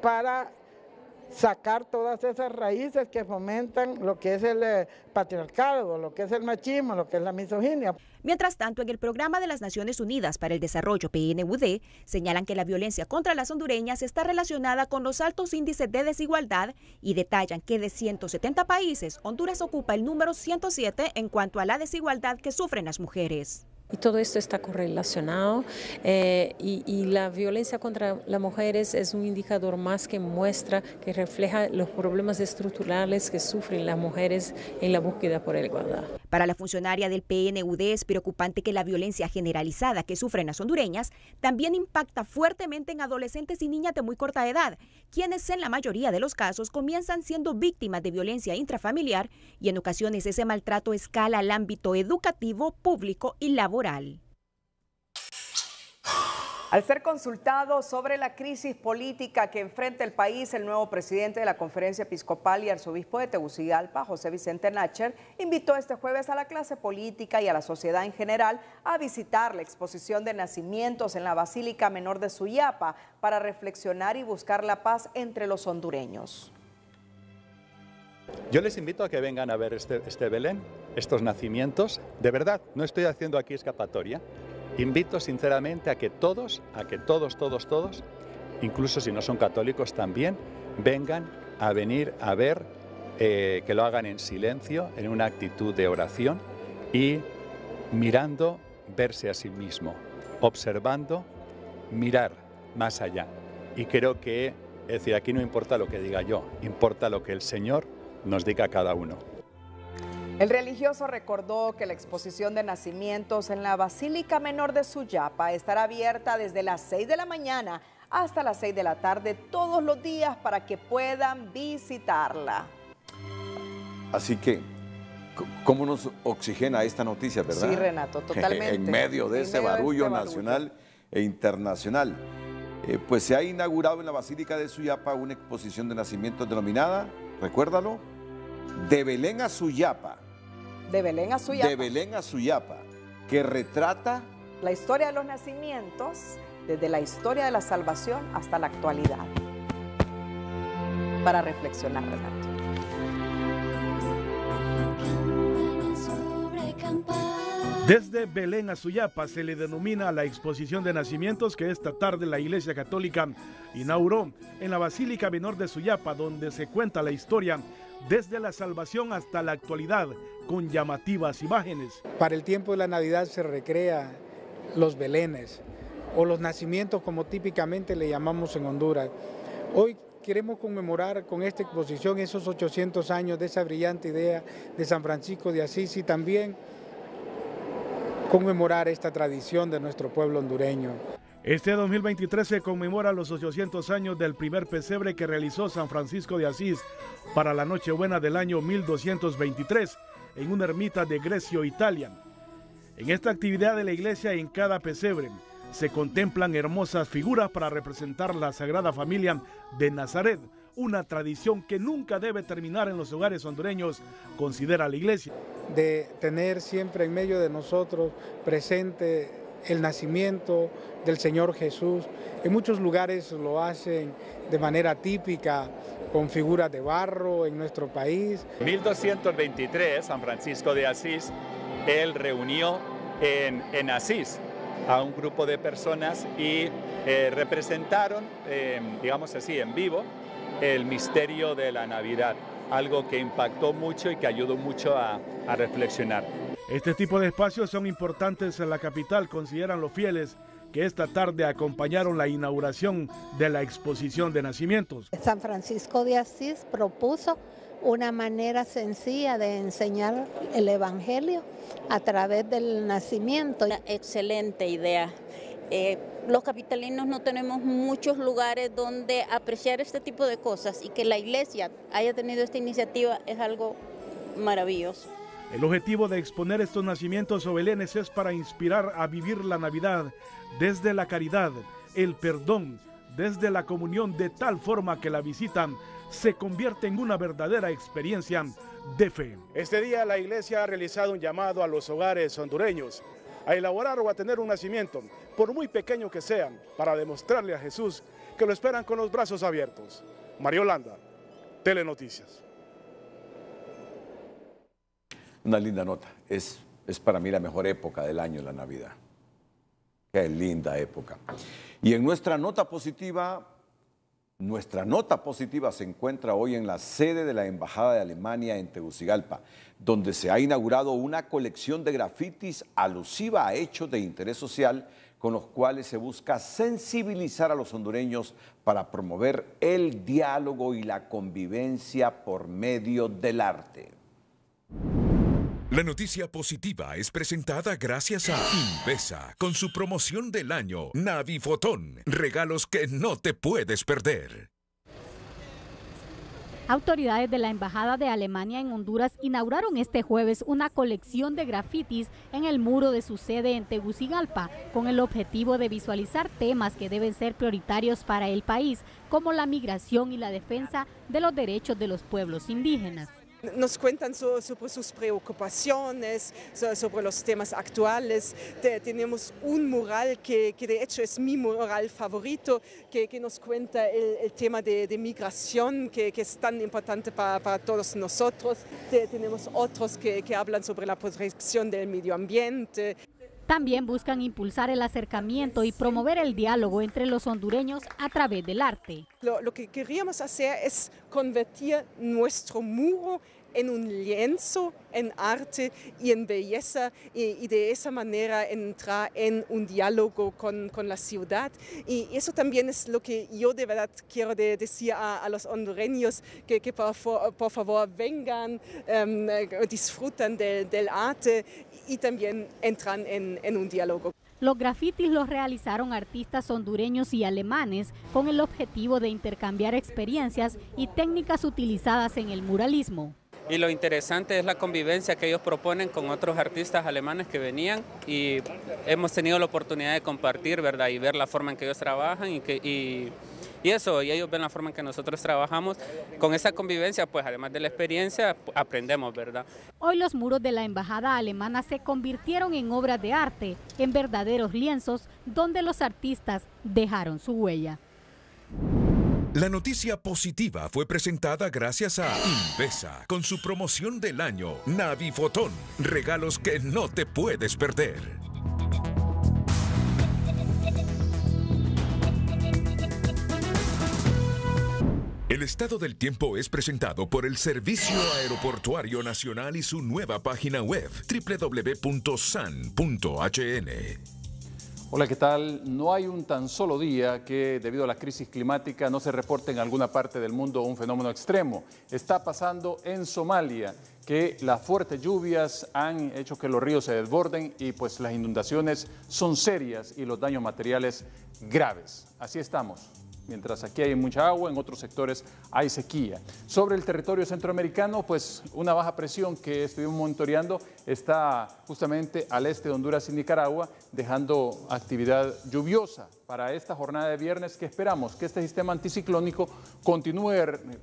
para sacar todas esas raíces que fomentan lo que es el eh, patriarcado, lo que es el machismo, lo que es la misoginia. Mientras tanto, en el programa de las Naciones Unidas para el Desarrollo PNUD, señalan que la violencia contra las hondureñas está relacionada con los altos índices de desigualdad y detallan que de 170 países, Honduras ocupa el número 107 en cuanto a la desigualdad que sufren las mujeres. Y todo esto está correlacionado eh, y, y, la violencia contra las mujeres es un indicador más que muestra, que refleja los problemas estructurales que sufren las mujeres en la búsqueda por el igualdad. Para la funcionaria del PNUD es preocupante que la violencia generalizada que sufren las hondureñas también impacta fuertemente en adolescentes y niñas de muy corta edad, quienes en la mayoría de los casos comienzan siendo víctimas de violencia intrafamiliar y en ocasiones ese maltrato escala al ámbito educativo, público y laboral. Al ser consultado sobre la crisis política que enfrenta el país, el nuevo presidente de la Conferencia Episcopal y Arzobispo de Tegucigalpa, José Vicente Nacher, invitó este jueves a la clase política y a la sociedad en general a visitar la exposición de nacimientos en la Basílica Menor de Suyapa para reflexionar y buscar la paz entre los hondureños. Yo les invito a que vengan a ver este, este Belén, estos nacimientos. De verdad, no estoy haciendo aquí escapatoria. Invito sinceramente a que todos, a que todos, todos, todos, incluso si no son católicos también, vengan a venir a ver, eh, que lo hagan en silencio, en una actitud de oración y mirando verse a sí mismo, observando, mirar más allá. Y creo que, es decir, aquí no importa lo que diga yo, importa lo que el Señor nos diga a cada uno. El religioso recordó que la exposición de nacimientos en la Basílica Menor de Suyapa estará abierta desde las 6 de la mañana hasta las 6 de la tarde todos los días para que puedan visitarla. Así que, ¿cómo nos oxigena esta noticia, verdad? Sí, Renato, totalmente. en medio de ese este barullo nacional e internacional. Eh, pues se ha inaugurado en la Basílica de Suyapa una exposición de nacimientos denominada, recuérdalo, de Belén a Suyapa de Belén a Suyapa. De Belén a Suyapa, que retrata la historia de los nacimientos, desde la historia de la salvación hasta la actualidad. Para reflexionar, Renato. Desde Belén a Suyapa se le denomina la exposición de nacimientos que esta tarde la Iglesia Católica inauguró en la Basílica Menor de Suyapa, donde se cuenta la historia desde la salvación hasta la actualidad con llamativas imágenes. Para el tiempo de la Navidad se recrea los belenes o los nacimientos como típicamente le llamamos en Honduras. Hoy queremos conmemorar con esta exposición esos 800 años de esa brillante idea de San Francisco de Asís y también conmemorar esta tradición de nuestro pueblo hondureño. Este 2023 se conmemora los 800 años del primer pesebre que realizó San Francisco de Asís para la Nochebuena del año 1223 en una ermita de Grecio, Italia. En esta actividad de la iglesia en cada pesebre se contemplan hermosas figuras para representar la Sagrada Familia de Nazaret, una tradición que nunca debe terminar en los hogares hondureños, considera la iglesia. De tener siempre en medio de nosotros presente el nacimiento del Señor Jesús. En muchos lugares lo hacen de manera típica, con figuras de barro en nuestro país. 1223, San Francisco de Asís, él reunió en, Asís a un grupo de personas y eh, representaron, eh, digamos así, en vivo, el misterio de la Navidad, algo que impactó mucho y que ayudó mucho a, a reflexionar. Este tipo de espacios son importantes en la capital, consideran los fieles, que esta tarde acompañaron la inauguración de la exposición de nacimientos. San Francisco de Asís propuso una manera sencilla de enseñar el Evangelio a través del nacimiento. Una excelente idea. Eh, los capitalinos no tenemos muchos lugares donde apreciar este tipo de cosas y que la iglesia haya tenido esta iniciativa es algo maravilloso. El objetivo de exponer estos nacimientos o belenes es para inspirar a vivir la Navidad desde la caridad, el perdón, desde la comunión de tal forma que la visitan se convierte en una verdadera experiencia de fe. Este día la iglesia ha realizado un llamado a los hogares hondureños a elaborar o a tener un nacimiento, por muy pequeño que sea, para demostrarle a Jesús que lo esperan con los brazos abiertos. Mario Landa, Telenoticias una linda nota. Es, para mí la mejor época del año, la Navidad. Qué linda época. Y en nuestra nota positiva, nuestra nota positiva se encuentra hoy en la sede de la Embajada de Alemania en Tegucigalpa, donde se ha inaugurado una colección de grafitis alusiva a hechos de interés social con los cuales se busca sensibilizar a los hondureños para promover el diálogo y la convivencia por medio del arte. La noticia positiva es presentada gracias a Invesa con su promoción del año Navifotón, regalos que no te puedes perder. Autoridades de la Embajada de Alemania en Honduras inauguraron este jueves una colección de grafitis en el muro de su sede en Tegucigalpa, con el objetivo de visualizar temas que deben ser prioritarios para el país, como la migración y la defensa de los derechos de los pueblos indígenas. Nos cuentan sobre pues, sus preocupaciones, sobre los temas actuales. tenemos un mural que, de hecho es mi mural favorito, que, nos cuenta el, tema de, migración, que, es tan importante para, todos nosotros. tenemos otros que, hablan sobre la protección del medio ambiente. También buscan impulsar el acercamiento y promover el diálogo entre los hondureños a través del arte. Lo, que queríamos hacer es convertir nuestro muro en un lienzo, en arte y en belleza y, de esa manera entrar en un diálogo con, la ciudad. Y eso también es lo que yo de verdad quiero decir a, los hondureños, que, por, favor vengan, em, eh, disfruten del arte y también entran en, un diálogo. Los grafitis los realizaron artistas hondureños y alemanes con el objetivo de intercambiar experiencias y técnicas utilizadas en el muralismo. Y lo interesante es la convivencia que ellos proponen con otros artistas alemanes que venían y hemos tenido la oportunidad de compartir, ¿verdad? Y ver la forma en que ellos trabajan y que... Y y eso, y ellos ven la forma en que nosotros trabajamos. Con esa convivencia, pues además de la experiencia, aprendemos, ¿verdad? Hoy los muros de la Embajada Alemana se convirtieron en obras de arte, en verdaderos lienzos donde los artistas dejaron su huella. La noticia positiva fue presentada gracias a Invesa con su promoción del año Navifotón, regalos que no te puedes perder. El estado del tiempo es presentado por el Servicio Aeroportuario Nacional y su nueva página web www.san.hn. Hola, ¿qué tal? No hay un tan solo día que debido a la crisis climática no se reporte en alguna parte del mundo un fenómeno extremo. Está pasando en Somalia, que las fuertes lluvias han hecho que los ríos se desborden y pues las inundaciones son serias y los daños materiales graves. Así estamos. Mientras aquí hay mucha agua, en otros sectores hay sequía. Sobre el territorio centroamericano, pues una baja presión que estuvimos monitoreando está justamente al este de Honduras y Nicaragua, dejando actividad lluviosa para esta jornada de viernes que esperamos que este sistema anticiclónico continúe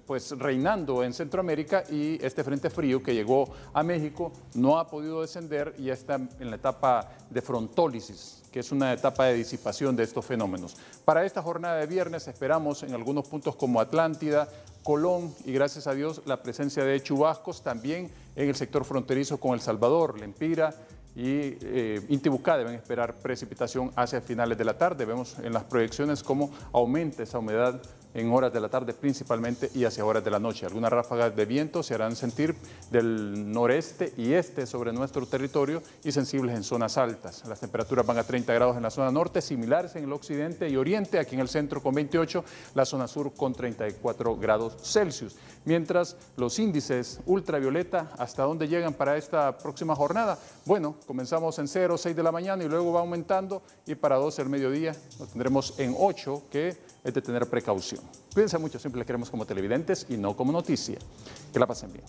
pues, reinando en Centroamérica y este frente frío que llegó a México no ha podido descender y está en la etapa de frontólisis, que es una etapa de disipación de estos fenómenos. Para esta jornada de viernes esperamos en algunos puntos como Atlántida, Colón y gracias a Dios la presencia de chubascos también en el sector fronterizo con El Salvador, Lempira y eh, Intibucá deben esperar precipitación hacia finales de la tarde. Vemos en las proyecciones cómo aumenta esa humedad en horas de la tarde principalmente y hacia horas de la noche. Algunas ráfagas de viento se harán sentir del noreste y este sobre nuestro territorio y sensibles en zonas altas. Las temperaturas van a 30 grados en la zona norte, similares en el occidente y oriente, aquí en el centro con 28, la zona sur con 34 grados Celsius mientras los índices ultravioleta, ¿hasta dónde llegan para esta próxima jornada? Bueno, comenzamos en 0, 6 de la mañana y luego va aumentando y para 12 del mediodía lo tendremos en 8, que es de tener precaución. Cuídense mucho, siempre les queremos como televidentes y no como noticia. Que la pasen bien.